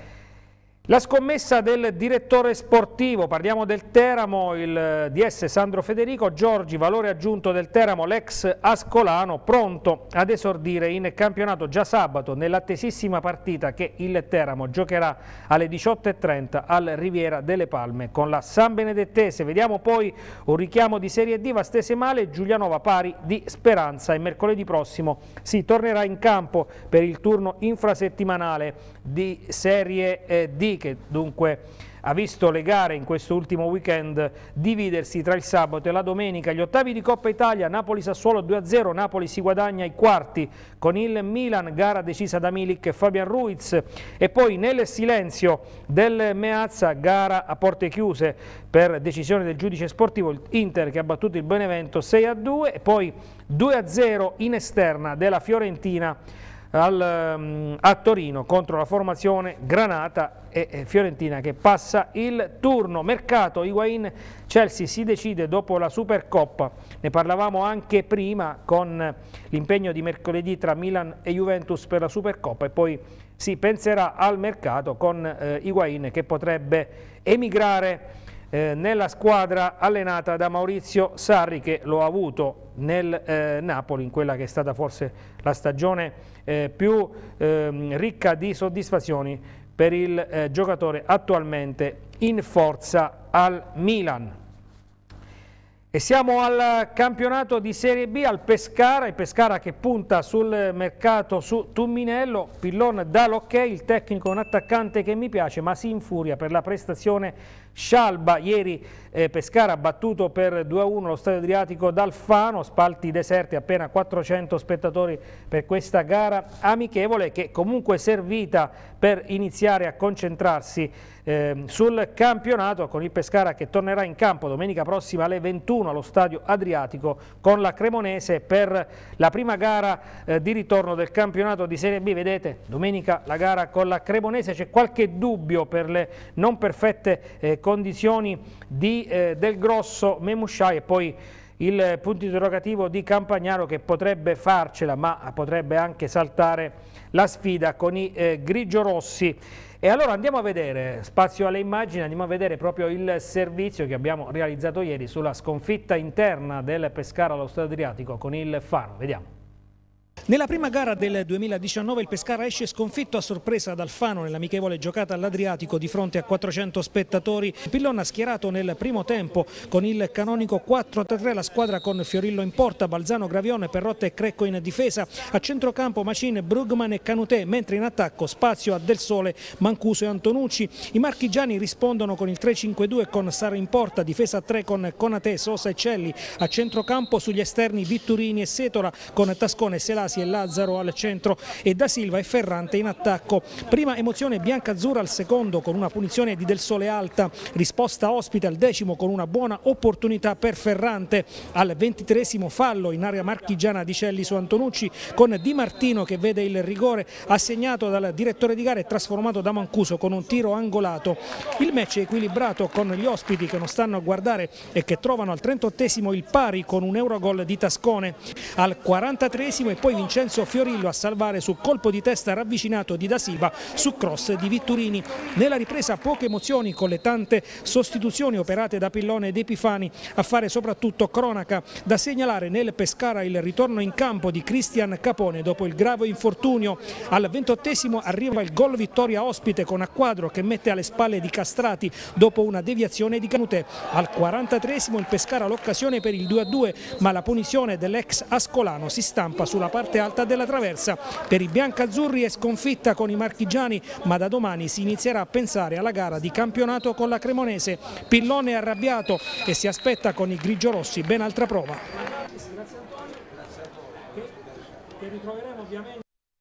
S1: la scommessa del direttore sportivo, parliamo del Teramo, il eh, DS Sandro Federico, Giorgi, valore aggiunto del Teramo, l'ex Ascolano, pronto ad esordire in campionato già sabato nell'attesissima partita che il Teramo giocherà alle 18.30 al Riviera delle Palme con la San Benedettese. Vediamo poi un richiamo di Serie D, Vastese Male, Giulianova pari di Speranza e mercoledì prossimo si tornerà in campo per il turno infrasettimanale di Serie eh, D che dunque ha visto le gare in questo ultimo weekend dividersi tra il sabato e la domenica. Gli ottavi di Coppa Italia, Napoli-Sassuolo 2-0, Napoli si guadagna i quarti con il Milan, gara decisa da Milik e Fabian Ruiz e poi nel silenzio del Meazza, gara a porte chiuse per decisione del giudice sportivo, Inter che ha battuto il Benevento 6-2 e poi 2-0 in esterna della Fiorentina al, mm, a Torino contro la formazione Granata e Fiorentina che passa il turno. Mercato Higuain Chelsea si decide dopo la Supercoppa. Ne parlavamo anche prima con l'impegno di mercoledì tra Milan e Juventus per la Supercoppa e poi si penserà al mercato con eh, Higuain che potrebbe emigrare eh, nella squadra allenata da Maurizio Sarri che lo ha avuto nel eh, Napoli in quella che è stata forse la stagione eh, più ehm, ricca di soddisfazioni per il eh, giocatore attualmente in forza al Milan. E siamo al campionato di Serie B, al Pescara, il Pescara che punta sul mercato su Tumminello, Pillon dà l'ok, il tecnico è un attaccante che mi piace ma si infuria per la prestazione Scialba, ieri eh, Pescara ha battuto per 2-1 lo stadio adriatico d'Alfano, spalti deserti, appena 400 spettatori per questa gara amichevole che comunque è servita per iniziare a concentrarsi eh, sul campionato con il Pescara che tornerà in campo domenica prossima alle 21 allo stadio adriatico con la Cremonese per la prima gara eh, di ritorno del campionato di Serie B, vedete domenica la gara con la Cremonese, c'è qualche dubbio per le non perfette eh, condizioni di, eh, del grosso Memusciai e poi il punto interrogativo di Campagnaro che potrebbe farcela ma potrebbe anche saltare la sfida con i eh, grigio E allora andiamo a vedere, spazio alle immagini, andiamo a vedere proprio il servizio che abbiamo realizzato ieri sulla sconfitta interna del Pescara allo Stato Adriatico con il Faro. Vediamo. Nella prima gara del 2019 il Pescara esce sconfitto a sorpresa dal Fano nell'amichevole giocata all'Adriatico di fronte a 400 spettatori. Pillon ha schierato nel primo tempo con il canonico 4-3 la squadra con Fiorillo in porta, Balzano, Gravione, Perrotta e Crecco in difesa. A centrocampo Macin, Brugman e Canutè, mentre in attacco spazio a Del Sole, Mancuso e Antonucci. I marchigiani rispondono con il 3-5-2 con Sara in porta, difesa a 3 con Conate, Sosa e Celli. A centrocampo sugli esterni Vitturini e Setola con Tascone, Selasi Rossi e Lazzaro al centro e da Silva e Ferrante in attacco. Prima emozione bianca-azzurra al secondo con una punizione di Del Sole Alta, risposta ospite al decimo con una buona opportunità per Ferrante. Al ventitresimo fallo in area marchigiana di Celli su Antonucci con Di Martino che vede il rigore assegnato dal direttore di gara e trasformato da Mancuso con un tiro angolato. Il match è equilibrato con gli ospiti che non stanno a guardare e che trovano al 38 il pari con un Eurogol di Tascone. Al 43 e poi vince Vincenzo Fiorillo a salvare su colpo di testa ravvicinato di Da Silva su cross di Vitturini. Nella ripresa poche emozioni con le tante sostituzioni operate da Pillone ed Epifani a fare soprattutto cronaca. Da segnalare nel Pescara il ritorno in campo di Cristian Capone dopo il grave infortunio. Al ventottesimo arriva il gol vittoria ospite con Acquadro che mette alle spalle di Castrati dopo una deviazione di Canute. Al 43 il Pescara l'occasione per il 2-2 ma la punizione dell'ex Ascolano si stampa sulla parte parte alta della traversa. Per i biancazzurri è sconfitta con i marchigiani, ma da domani si inizierà a pensare alla gara di campionato con la Cremonese. Pillone arrabbiato e si aspetta con i grigiorossi ben altra prova.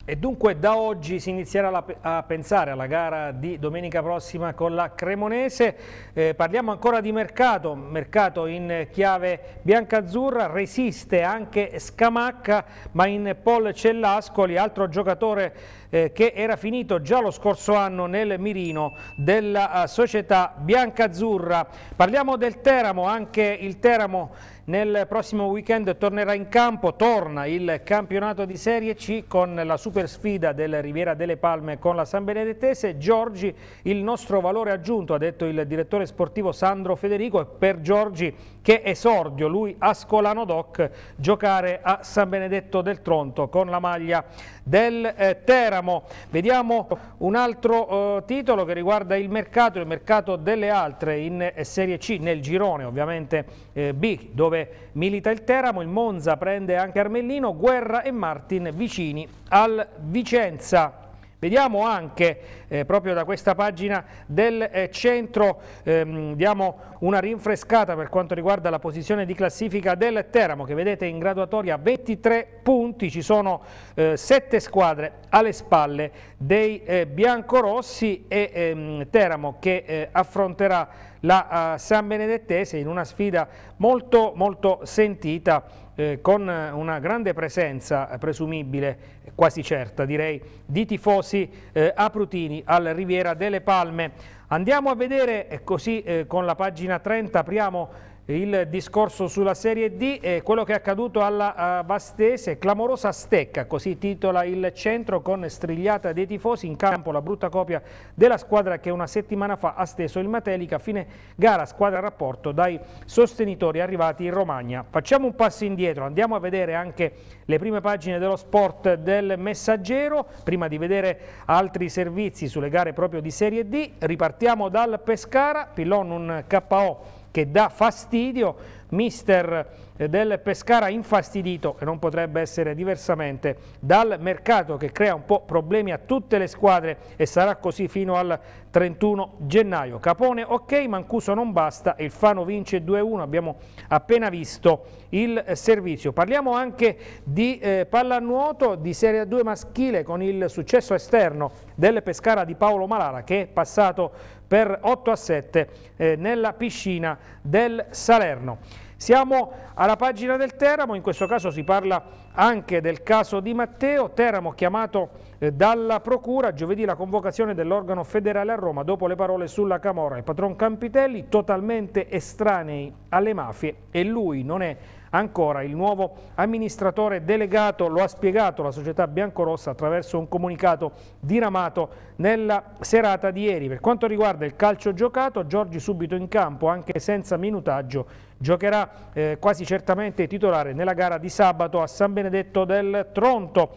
S1: E dunque da oggi si inizierà a pensare alla gara di domenica prossima con la Cremonese. Eh, parliamo ancora di mercato, mercato in chiave bianca-azzurra, resiste anche Scamacca, ma in Paul Cellascoli, altro giocatore eh, che era finito già lo scorso anno nel mirino della eh, società bianca-azzurra. Parliamo del Teramo, anche il Teramo nel prossimo weekend tornerà in campo, torna il campionato di Serie C con la super sfida del Riviera delle Palme con la San Benedettese. Giorgi, il nostro valore aggiunto, ha detto il direttore sportivo Sandro Federico, e per Giorgi che esordio, lui a Ascolano Doc, giocare a San Benedetto del Tronto con la maglia del eh, Teramo. Vediamo un altro eh, titolo che riguarda il mercato, il mercato delle altre in eh, Serie C, nel girone ovviamente eh, B, dove dove milita il Teramo, il Monza prende anche Armellino, Guerra e Martin vicini al Vicenza. Vediamo anche eh, proprio da questa pagina del eh, centro, ehm, diamo una rinfrescata per quanto riguarda la posizione di classifica del Teramo che vedete in graduatoria 23 punti, ci sono eh, 7 squadre alle spalle dei eh, biancorossi e ehm, Teramo che eh, affronterà la uh, San Benedettese in una sfida molto, molto sentita eh, con eh, una grande presenza eh, presumibile, quasi certa direi, di tifosi eh, aprutini al Riviera delle Palme. Andiamo a vedere, così con la pagina 30 apriamo il discorso sulla Serie D e quello che è accaduto alla eh, Vastese, clamorosa stecca, così titola il centro con strigliata dei tifosi in campo la brutta copia della squadra che una settimana fa ha steso il Matelica, fine gara squadra rapporto dai sostenitori arrivati in Romagna. Facciamo un passo indietro, andiamo a vedere anche le prime pagine dello sport del Messaggero, prima di vedere altri servizi sulle gare proprio di Serie D, ripartiamo dal Pescara, Pilon un KO che dà fastidio, mister eh, del Pescara infastidito, e non potrebbe essere diversamente, dal mercato che crea un po' problemi a tutte le squadre e sarà così fino al 31 gennaio. Capone ok, Mancuso non basta, il Fano vince 2-1, abbiamo appena visto il servizio. Parliamo anche di eh, pallanuoto di Serie 2 maschile con il successo esterno del Pescara di Paolo Malara che è passato per 8 a 7 eh, nella piscina del Salerno. Siamo alla pagina del Teramo, in questo caso si parla anche del caso di Matteo, Teramo chiamato eh, dalla Procura, giovedì la convocazione dell'organo federale a Roma dopo le parole sulla Camorra, il patron Campitelli totalmente estranei alle mafie e lui non è Ancora, il nuovo amministratore delegato lo ha spiegato la società biancorossa attraverso un comunicato diramato nella serata di ieri. Per quanto riguarda il calcio giocato, Giorgi subito in campo, anche senza minutaggio, giocherà eh, quasi certamente titolare nella gara di sabato a San Benedetto del Tronto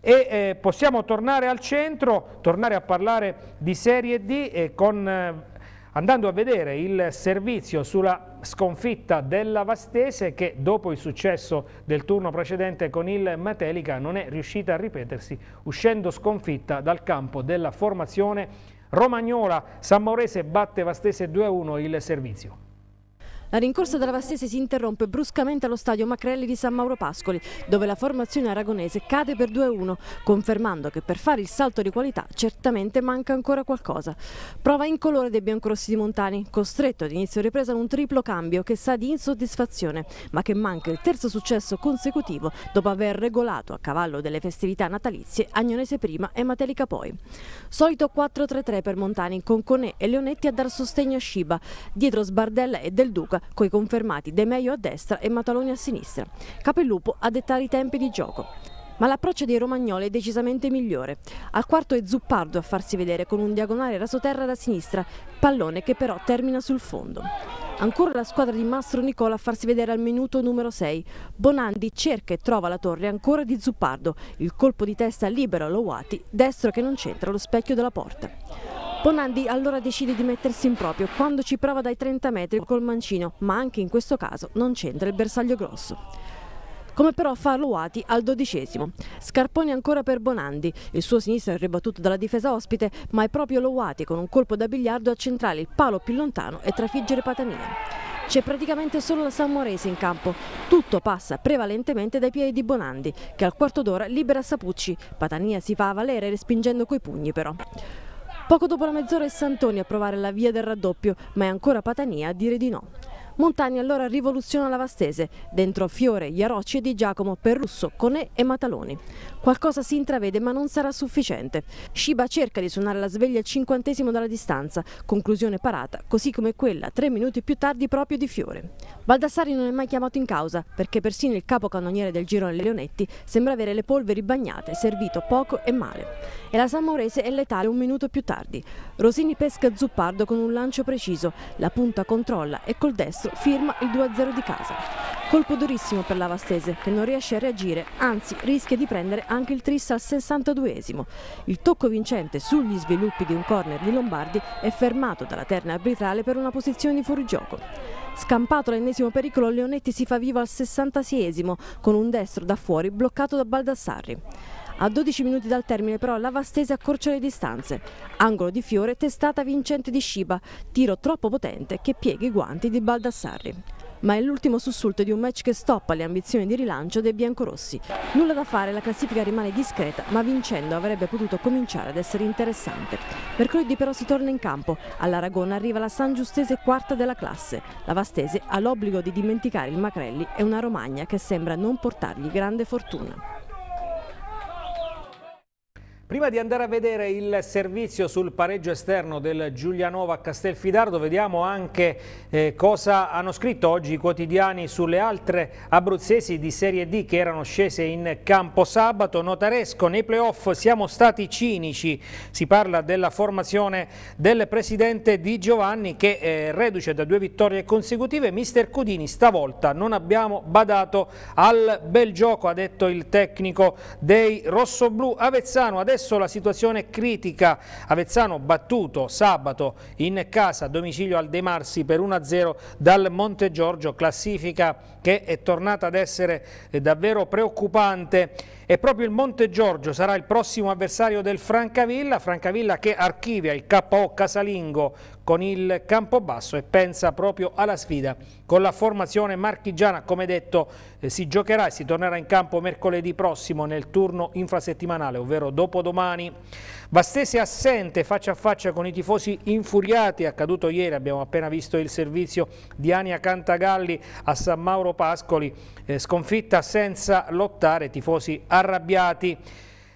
S1: e eh, possiamo tornare al centro, tornare a parlare di Serie D eh, con eh, andando a vedere il servizio sulla sconfitta della Vastese che dopo il successo del turno precedente con il Metelica non è riuscita a ripetersi uscendo sconfitta dal campo della formazione romagnola. San Maurese batte Vastese 2-1 il servizio.
S2: La rincorsa della Vastese si interrompe bruscamente allo stadio Macrelli di San Mauro Pascoli, dove la formazione aragonese cade per 2-1, confermando che per fare il salto di qualità certamente manca ancora qualcosa. Prova in colore dei biancorossi di Montani, costretto ad inizio ripresa un triplo cambio che sa di insoddisfazione, ma che manca il terzo successo consecutivo dopo aver regolato a cavallo delle festività natalizie Agnonese prima e Matelica poi. Solito 4-3-3 per Montani, con Conè e Leonetti a dar sostegno a Sciba, dietro Sbardella e Del Duca, coi confermati De Meio a destra e Mataloni a sinistra. Capellupo a dettare i tempi di gioco. Ma l'approccio dei romagnoli è decisamente migliore. Al quarto è Zuppardo a farsi vedere con un diagonale rasoterra da sinistra, pallone che però termina sul fondo. Ancora la squadra di Mastro Nicola a farsi vedere al minuto numero 6. Bonandi cerca e trova la torre ancora di Zuppardo. Il colpo di testa libero a Lowati, destro che non c'entra lo specchio della porta. Bonandi allora decide di mettersi in proprio quando ci prova dai 30 metri col mancino, ma anche in questo caso non c'entra il bersaglio grosso come però fa Luati al dodicesimo. Scarponi ancora per Bonandi, il suo sinistro è ribattuto dalla difesa ospite, ma è proprio Luati con un colpo da biliardo a centrare il palo più lontano e trafiggere Patania. C'è praticamente solo la Samorese in campo, tutto passa prevalentemente dai piedi di Bonandi, che al quarto d'ora libera Sapucci, Patania si fa a valere respingendo coi pugni però. Poco dopo la mezz'ora è Santoni a provare la via del raddoppio, ma è ancora Patania a dire di no. Montagna allora rivoluziona la Vastese, dentro Fiore, Iarocci di Giacomo, Perrusso, Conè e Mataloni. Qualcosa si intravede ma non sarà sufficiente. Shiba cerca di suonare la sveglia al cinquantesimo dalla distanza, conclusione parata, così come quella tre minuti più tardi proprio di Fiore. Baldassari non è mai chiamato in causa perché persino il capo cannoniere del giro alle Leonetti sembra avere le polveri bagnate, servito poco e male. E la Sammaurese è letale un minuto più tardi. Rosini pesca Zuppardo con un lancio preciso, la punta controlla e col destro canestro firma il 2-0 di casa. Colpo durissimo per l'Avastese che non riesce a reagire, anzi rischia di prendere anche il Triss al 62esimo. Il tocco vincente sugli sviluppi di un corner di Lombardi è fermato dalla terna arbitrale per una posizione di fuorigioco. Scampato l'ennesimo pericolo, Leonetti si fa vivo al 66esimo con un destro da fuori bloccato da Baldassarri. A 12 minuti dal termine però la Vastese accorcia le distanze. Angolo di Fiore, testata vincente di Shiba, tiro troppo potente che piega i guanti di Baldassarri. Ma è l'ultimo sussulto di un match che stoppa le ambizioni di rilancio dei biancorossi. Nulla da fare, la classifica rimane discreta, ma vincendo avrebbe potuto cominciare ad essere interessante. Mercoledì però si torna in campo. All'Aragona arriva la San Giustese quarta della classe. La Vastese ha l'obbligo di dimenticare il Macrelli e una Romagna che sembra non portargli grande fortuna.
S1: Prima di andare a vedere il servizio sul pareggio esterno del Giulianova a Castelfidardo, vediamo anche eh, cosa hanno scritto oggi i quotidiani sulle altre abruzzesi di Serie D che erano scese in campo sabato. Notaresco, nei playoff siamo stati cinici, si parla della formazione del presidente Di Giovanni che eh, reduce da due vittorie consecutive. Mister Cudini, stavolta non abbiamo badato al bel gioco, ha detto il tecnico dei rossoblù. Avezzano, adesso adesso la situazione è critica. Avezzano battuto sabato in casa a domicilio al De Marsi per 1-0 dal Monte Giorgio, classifica che è tornata ad essere davvero preoccupante. E proprio il Monte Giorgio sarà il prossimo avversario del Francavilla, Francavilla che archivia il KO casalingo con il Campobasso e pensa proprio alla sfida con la formazione marchigiana, come detto eh, si giocherà e si tornerà in campo mercoledì prossimo nel turno infrasettimanale, ovvero dopodomani. Bastese assente faccia a faccia con i tifosi infuriati, accaduto ieri, abbiamo appena visto il servizio di Ania Cantagalli a San Mauro Pascoli, eh, sconfitta senza lottare, tifosi arrabbiati.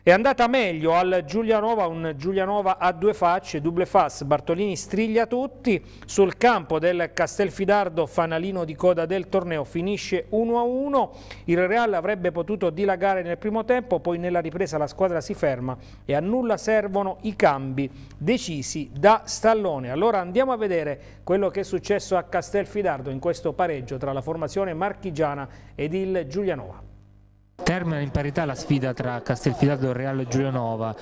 S1: È andata meglio al Giulianova, un Giulianova a due facce, double fast, Bartolini striglia tutti, sul campo del Castelfidardo, fanalino di coda del torneo, finisce 1-1, il Real avrebbe potuto dilagare nel primo tempo, poi nella ripresa la squadra si ferma e a nulla servono i cambi decisi da Stallone. Allora andiamo a vedere quello che è successo a Castelfidardo in questo pareggio tra la formazione marchigiana ed il Giulianova.
S3: Termina in parità la sfida tra Castelfidardo, e Real e Giulianova,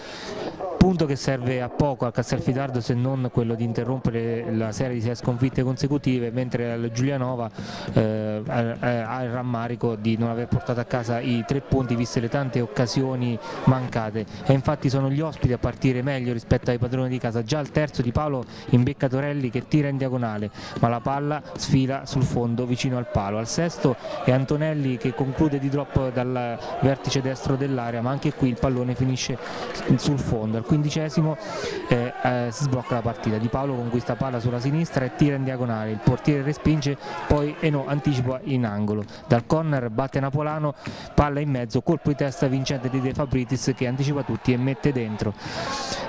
S3: punto che serve a poco a Castelfidardo se non quello di interrompere la serie di sei sconfitte consecutive, mentre al Giulianova eh, ha il rammarico di non aver portato a casa i tre punti viste le tante occasioni mancate e infatti sono gli ospiti a partire meglio rispetto ai padroni di casa, già al terzo di Paolo in becca Torelli che tira in diagonale, ma la palla sfila sul fondo vicino al palo, al sesto è Antonelli che conclude di drop dalla eh, vertice destro dell'area ma anche qui il pallone finisce sul fondo al quindicesimo eh, eh, si sblocca la partita Di Paolo conquista palla sulla sinistra e tira in diagonale il portiere respinge poi eh no, anticipa in angolo dal corner batte Napolano palla in mezzo colpo di testa vincente di De Fabritis che anticipa tutti e mette dentro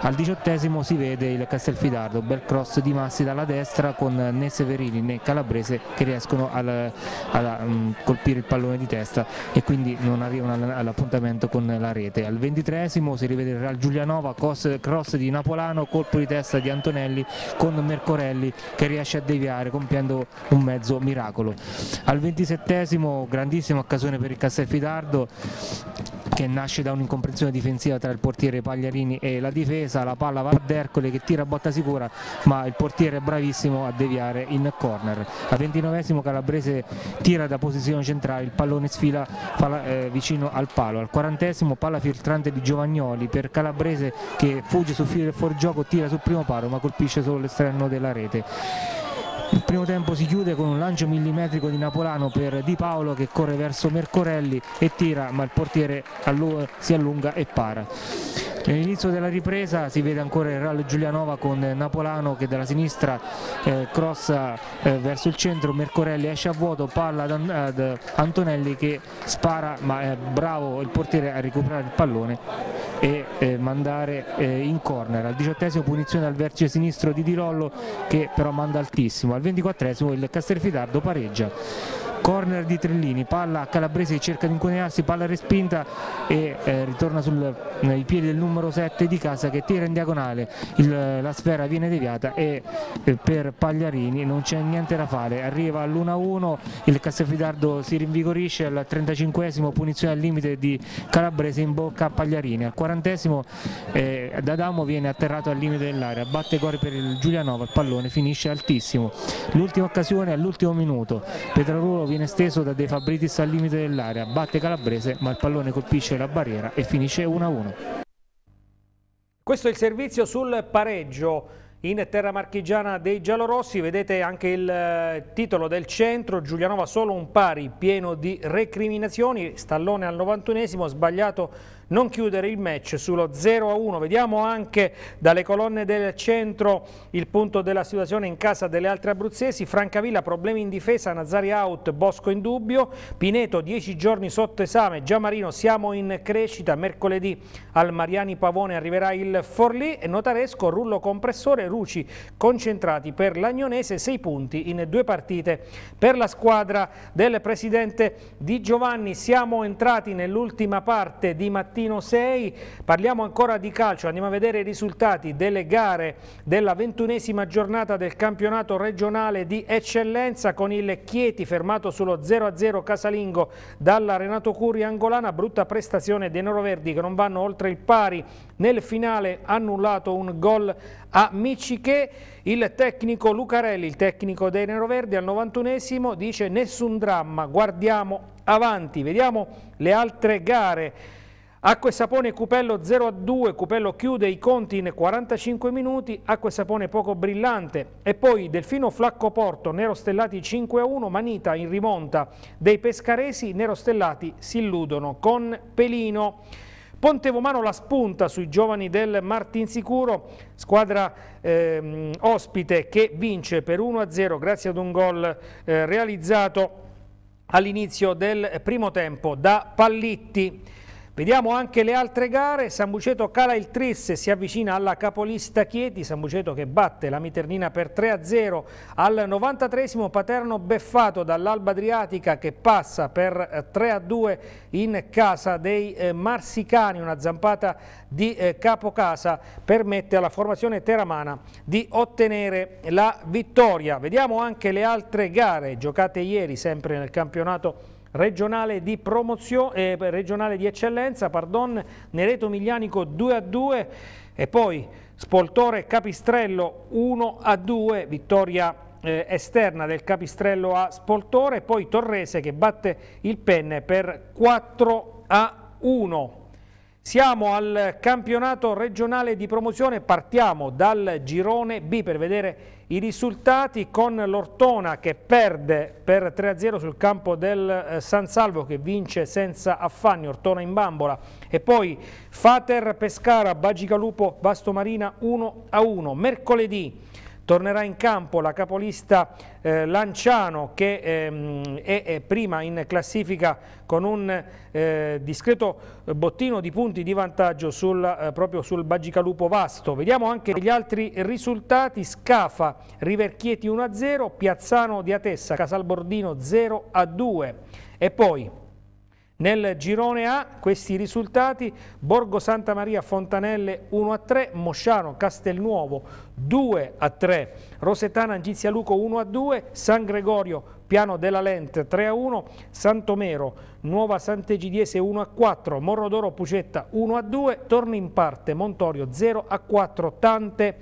S3: al diciottesimo si vede il Castelfidardo bel cross di Massi dalla destra con né Severini né Calabrese che riescono a mm, colpire il pallone di testa e quindi non ha arrivano all'appuntamento con la rete. Al ventitreesimo si rivede il Real Giulianova, cross di Napolano, colpo di testa di Antonelli con Mercorelli che riesce a deviare compiendo un mezzo miracolo. Al ventisettesimo grandissima occasione per il Castelfidardo che nasce da un'incomprensione difensiva tra il portiere Pagliarini e la difesa, la palla va ad Ercole che tira a botta sicura ma il portiere è bravissimo a deviare in corner. Al ventinovesimo Calabrese tira da posizione centrale, il pallone sfila, fa la, eh, vicino al palo. Al quarantesimo palla filtrante di Giovagnoli per Calabrese che fugge sul filo del fuorigioco, tira sul primo palo ma colpisce solo l'esterno della rete. Il primo tempo si chiude con un lancio millimetrico di Napolano per Di Paolo che corre verso Mercorelli e tira, ma il portiere si allunga e para. Nell'inizio della ripresa si vede ancora il Real Giulianova con Napolano che dalla sinistra eh, crossa eh, verso il centro, Mercorelli esce a vuoto, palla ad, ad Antonelli che spara ma è bravo il portiere a recuperare il pallone e eh, mandare eh, in corner. Al diciottesimo punizione al vertice sinistro di Di Rollo che però manda altissimo al 24 il Castelfidardo pareggia corner di Trellini, palla Calabrese che cerca di incunearsi, palla respinta e eh, ritorna sui piedi del numero 7 di casa che tira in diagonale, Il, la sfera viene deviata e eh, per Pagliarini non c'è niente da fare, arriva all'1-1, il Castelfidardo si rinvigorisce al 35esimo punizione al limite di Calabrese in bocca a Pagliarini, al 40esimo eh, D'Adamo viene atterrato al limite dell'area, batte gol per il Giulianova, il pallone finisce altissimo, l'ultima occasione all'ultimo minuto, Petrarolo viene viene esteso da De Fabritis al limite dell'area, batte Calabrese ma il pallone colpisce la barriera e finisce 1-1.
S1: Questo è il servizio sul pareggio in terra marchigiana dei giallorossi, vedete anche il eh, titolo del centro, Giulianova solo un pari pieno di recriminazioni, stallone al 91esimo, sbagliato non chiudere il match sullo 0-1. Vediamo anche dalle colonne del centro il punto della situazione in casa delle altre abruzzesi. Francavilla problemi in difesa, Nazari out, Bosco in dubbio, Pineto 10 giorni sotto esame, Giamarino siamo in crescita, mercoledì al Mariani Pavone arriverà il Forlì e Notaresco, Rullo compressore, Ruci concentrati per l'Agnonese, 6 punti in due partite per la squadra del presidente Di Giovanni. Siamo entrati nell'ultima parte di mattina mattino 6. Parliamo ancora di calcio, andiamo a vedere i risultati delle gare della ventunesima giornata del campionato regionale di eccellenza con il Chieti fermato sullo 0-0 casalingo dalla Renato Curi Angolana, brutta prestazione dei noroverdi che non vanno oltre il pari. Nel finale annullato un gol a Miciche, il tecnico Lucarelli, il tecnico dei neroverdi al 91esimo dice nessun dramma, guardiamo avanti, vediamo le altre gare Acqua e Sapone Cupello 0 a 2, Cupello chiude i conti in 45 minuti, Acqua e Sapone poco brillante e poi Delfino Flacco Porto, Nero Stellati 5 a 1, Manita in rimonta dei pescaresi, Nero Stellati si illudono con Pelino. Pontevomano la spunta sui giovani del Martinsicuro, squadra ehm, ospite che vince per 1 a 0 grazie ad un gol eh, realizzato all'inizio del primo tempo da Pallitti. Vediamo anche le altre gare, San Buceto cala il Tris e si avvicina alla capolista Chieti, San Buceto che batte la Miternina per 3-0 al 93 esimo Paterno beffato dall'Alba Adriatica che passa per 3-2 eh, in casa dei eh, Marsicani, una zampata di eh, capocasa permette alla formazione teramana di ottenere la vittoria. Vediamo anche le altre gare giocate ieri sempre nel campionato Regionale di, eh, regionale di, eccellenza, pardon, Nereto Miglianico 2 a 2 e poi Spoltore Capistrello 1 a 2, vittoria eh, esterna del Capistrello a Spoltore, poi Torrese che batte il penne per 4 a 1. Siamo al campionato regionale di promozione, partiamo dal girone B per vedere il i risultati con l'Ortona che perde per 3-0 sul campo del eh, San Salvo che vince senza affanni, Ortona in bambola e poi Fater Pescara, Bagigalupo, Bastomarina 1-1. Mercoledì tornerà in campo la capolista eh, Lanciano che ehm, è, è, prima in classifica con un eh, discreto bottino di punti di vantaggio sul, eh, proprio sul Bagicalupo Vasto. Vediamo anche gli altri risultati, Scafa, Riverchieti 1-0, Piazzano di Atessa, Casalbordino 0-2 e poi nel girone A questi risultati, Borgo Santa Maria Fontanelle 1 a 3, Mosciano Castelnuovo 2 a 3, Rosetana Angizia Luco 1 a 2, San Gregorio Piano della Lente 3 a 1, Santomero Nuova Sant'Egidiese 1 a 4, Morrodoro Pucetta 1 a 2, Torni in parte Montorio 0 a 4, Tante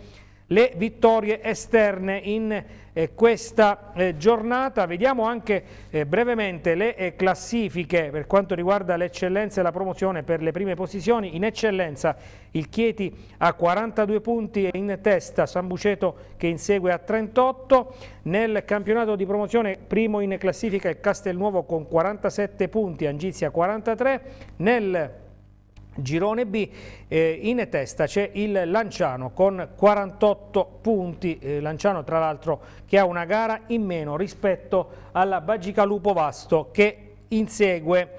S1: le vittorie esterne in eh, questa eh, giornata. Vediamo anche eh, brevemente le eh, classifiche per quanto riguarda l'eccellenza e la promozione per le prime posizioni. In eccellenza il Chieti a 42 punti e in testa San Buceto che insegue a 38. Nel campionato di promozione primo in classifica il Castelnuovo con 47 punti, Angizia 43. Nel Girone B, eh, in testa c'è il Lanciano con 48 punti, eh, Lanciano tra l'altro che ha una gara in meno rispetto alla Bagica Lupo Vasto che insegue.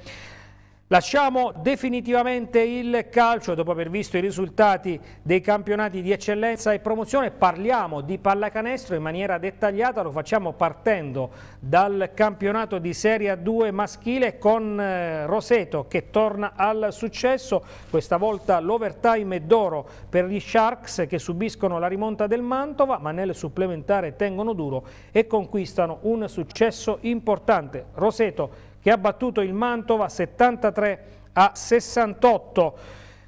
S1: Lasciamo definitivamente il calcio dopo aver visto i risultati dei campionati di eccellenza e promozione. Parliamo di pallacanestro in maniera dettagliata, lo facciamo partendo dal campionato di Serie 2 maschile con eh, Roseto che torna al successo. Questa volta l'overtime è d'oro per gli Sharks che subiscono la rimonta del Mantova ma nel supplementare tengono duro e conquistano un successo importante. Roseto che ha battuto il Mantova 73 a 68.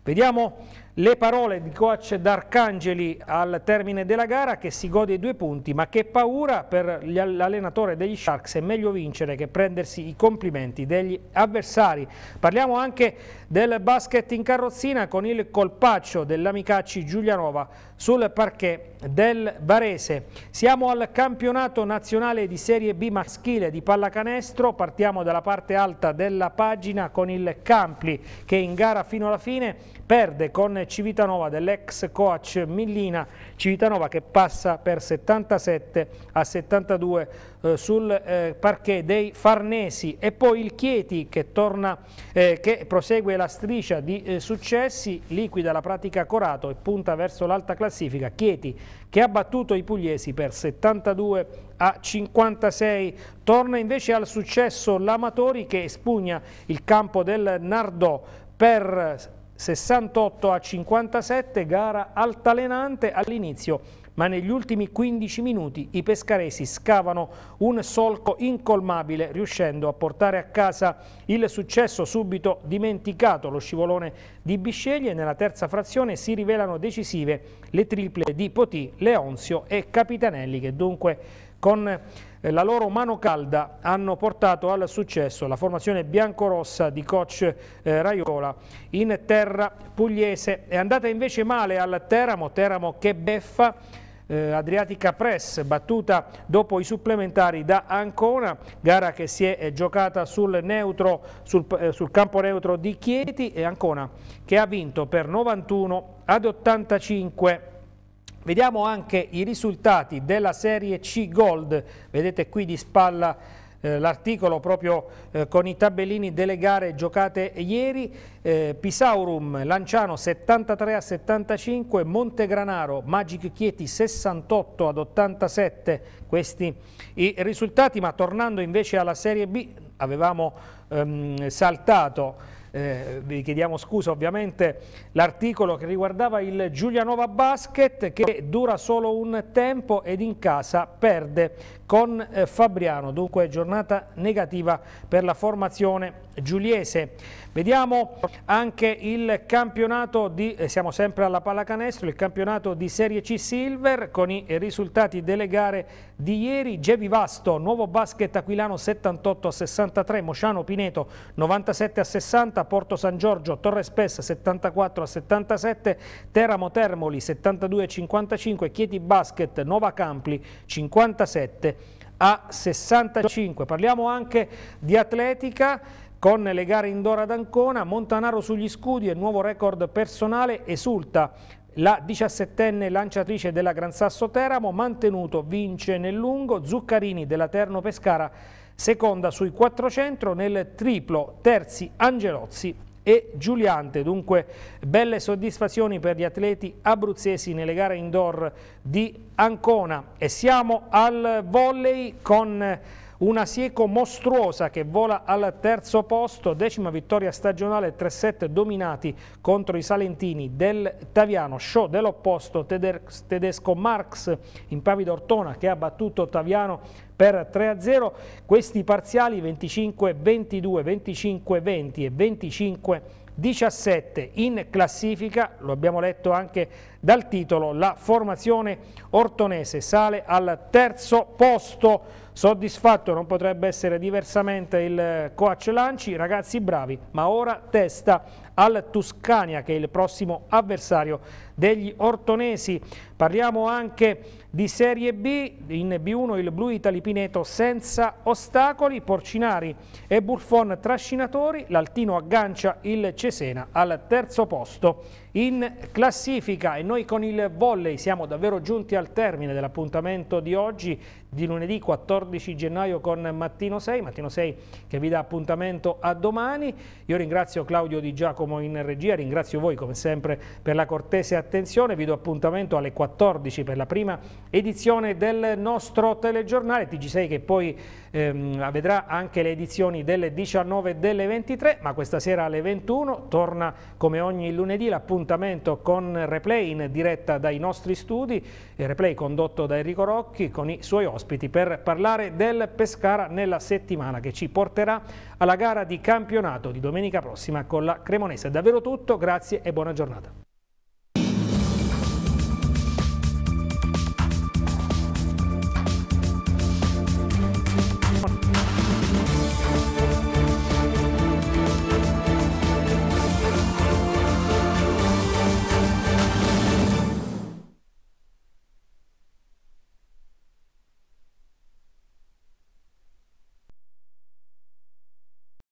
S1: Vediamo le parole di coach D'Arcangeli al termine della gara che si gode i due punti, ma che paura per l'allenatore degli Sharks, è meglio vincere che prendersi i complimenti degli avversari. Parliamo anche del basket in carrozzina con il colpaccio dell'Amicacci Giulianova sul parquet del Varese. Siamo al campionato nazionale di Serie B maschile di pallacanestro, partiamo dalla parte alta della pagina con il Campli che in gara fino alla fine perde con Civitanova dell'ex coach Millina, Civitanova che passa per 77 a 72 eh, sul eh, parquet dei Farnesi e poi il Chieti che, torna, eh, che prosegue la striscia di eh, successi, liquida la pratica Corato e punta verso l'alta classifica Chieti che ha battuto i pugliesi per 72 a 56. Torna invece al successo l'Amatori che espugna il campo del Nardò per 68 a 57, gara altalenante all'inizio ma negli ultimi 15 minuti i pescaresi scavano un solco incolmabile riuscendo a portare a casa il successo subito dimenticato lo scivolone di Bisceglie nella terza frazione si rivelano decisive le triple di Potì, Leonzio e Capitanelli che dunque con eh, la loro mano calda hanno portato al successo la formazione biancorossa di coach eh, Raiola in terra pugliese. È andata invece male al Teramo, Teramo che beffa. Eh, Adriatica Press, battuta dopo i supplementari da Ancona, gara che si è eh, giocata sul, neutro, sul, eh, sul campo neutro di Chieti e Ancona che ha vinto per 91 ad 85 Vediamo anche i risultati della Serie C Gold, vedete qui di spalla eh, l'articolo proprio eh, con i tabellini delle gare giocate ieri eh, Pisaurum Lanciano 73 a 75 Montegranaro Magic Chieti 68 ad 87 questi i risultati ma tornando invece alla Serie B avevamo ehm, saltato eh, vi chiediamo scusa ovviamente, l'articolo che riguardava il Giulianova Basket che dura solo un tempo ed in casa perde con eh, Fabriano, dunque giornata negativa per la formazione giuliese. Vediamo anche il campionato di, eh, siamo sempre alla pallacanestro, il campionato di Serie C Silver con i risultati delle gare di ieri, Gevi Vasto, Nuovo Basket Aquilano 78 a 63, Mosciano Pineto 97 a 60, Porto San Giorgio, Torre Spessa 74 a 77, Teramo Termoli 72 a 55, Chieti Basket, Nova Campli 57 a 65. Parliamo anche di atletica con le gare indoor ad Ancona, Montanaro sugli scudi e nuovo record personale esulta la 17enne lanciatrice della Gran Sasso Teramo, mantenuto vince nel lungo, Zuccarini della Terno Pescara seconda sui 400 nel triplo, terzi Angelozzi e Giuliante. Dunque belle soddisfazioni per gli atleti abruzzesi nelle gare indoor di Ancona. E siamo al volley con una Sieco mostruosa che vola al terzo posto, decima vittoria stagionale, 3-7 dominati contro i Salentini del Taviano, show dell'opposto tedesco Marx in Pavido Ortona che ha battuto Taviano per 3-0. Questi parziali 25-22, 25-20 e 25 17 in classifica, lo abbiamo letto anche dal titolo, la formazione ortonese sale al terzo posto. Soddisfatto non potrebbe essere diversamente il coach Lanci, ragazzi bravi, ma ora testa al Tuscania che è il prossimo avversario degli ortonesi. Parliamo anche di Serie B, in B1 il Blu Italy Pineto senza ostacoli, Porcinari e Burfon trascinatori, l'Altino aggancia il Cesena al terzo posto in classifica e noi con il volley siamo davvero giunti al termine dell'appuntamento di oggi di lunedì 14 gennaio con Mattino 6, Mattino 6 che vi dà appuntamento a domani, io ringrazio Claudio Di Giacomo Giacomo in regia, ringrazio voi come sempre per la cortese attenzione, vi do appuntamento alle 14 per la prima edizione del nostro telegiornale TG6 che poi ehm, vedrà anche le edizioni delle 19 e delle 23, ma questa sera alle 21 torna come ogni lunedì l'appuntamento con Replay in diretta dai nostri studi, il Replay condotto da Enrico Rocchi con i suoi ospiti per parlare del Pescara nella settimana che ci porterà alla gara di campionato di domenica prossima con la Cremonese. È davvero tutto, grazie e buona giornata.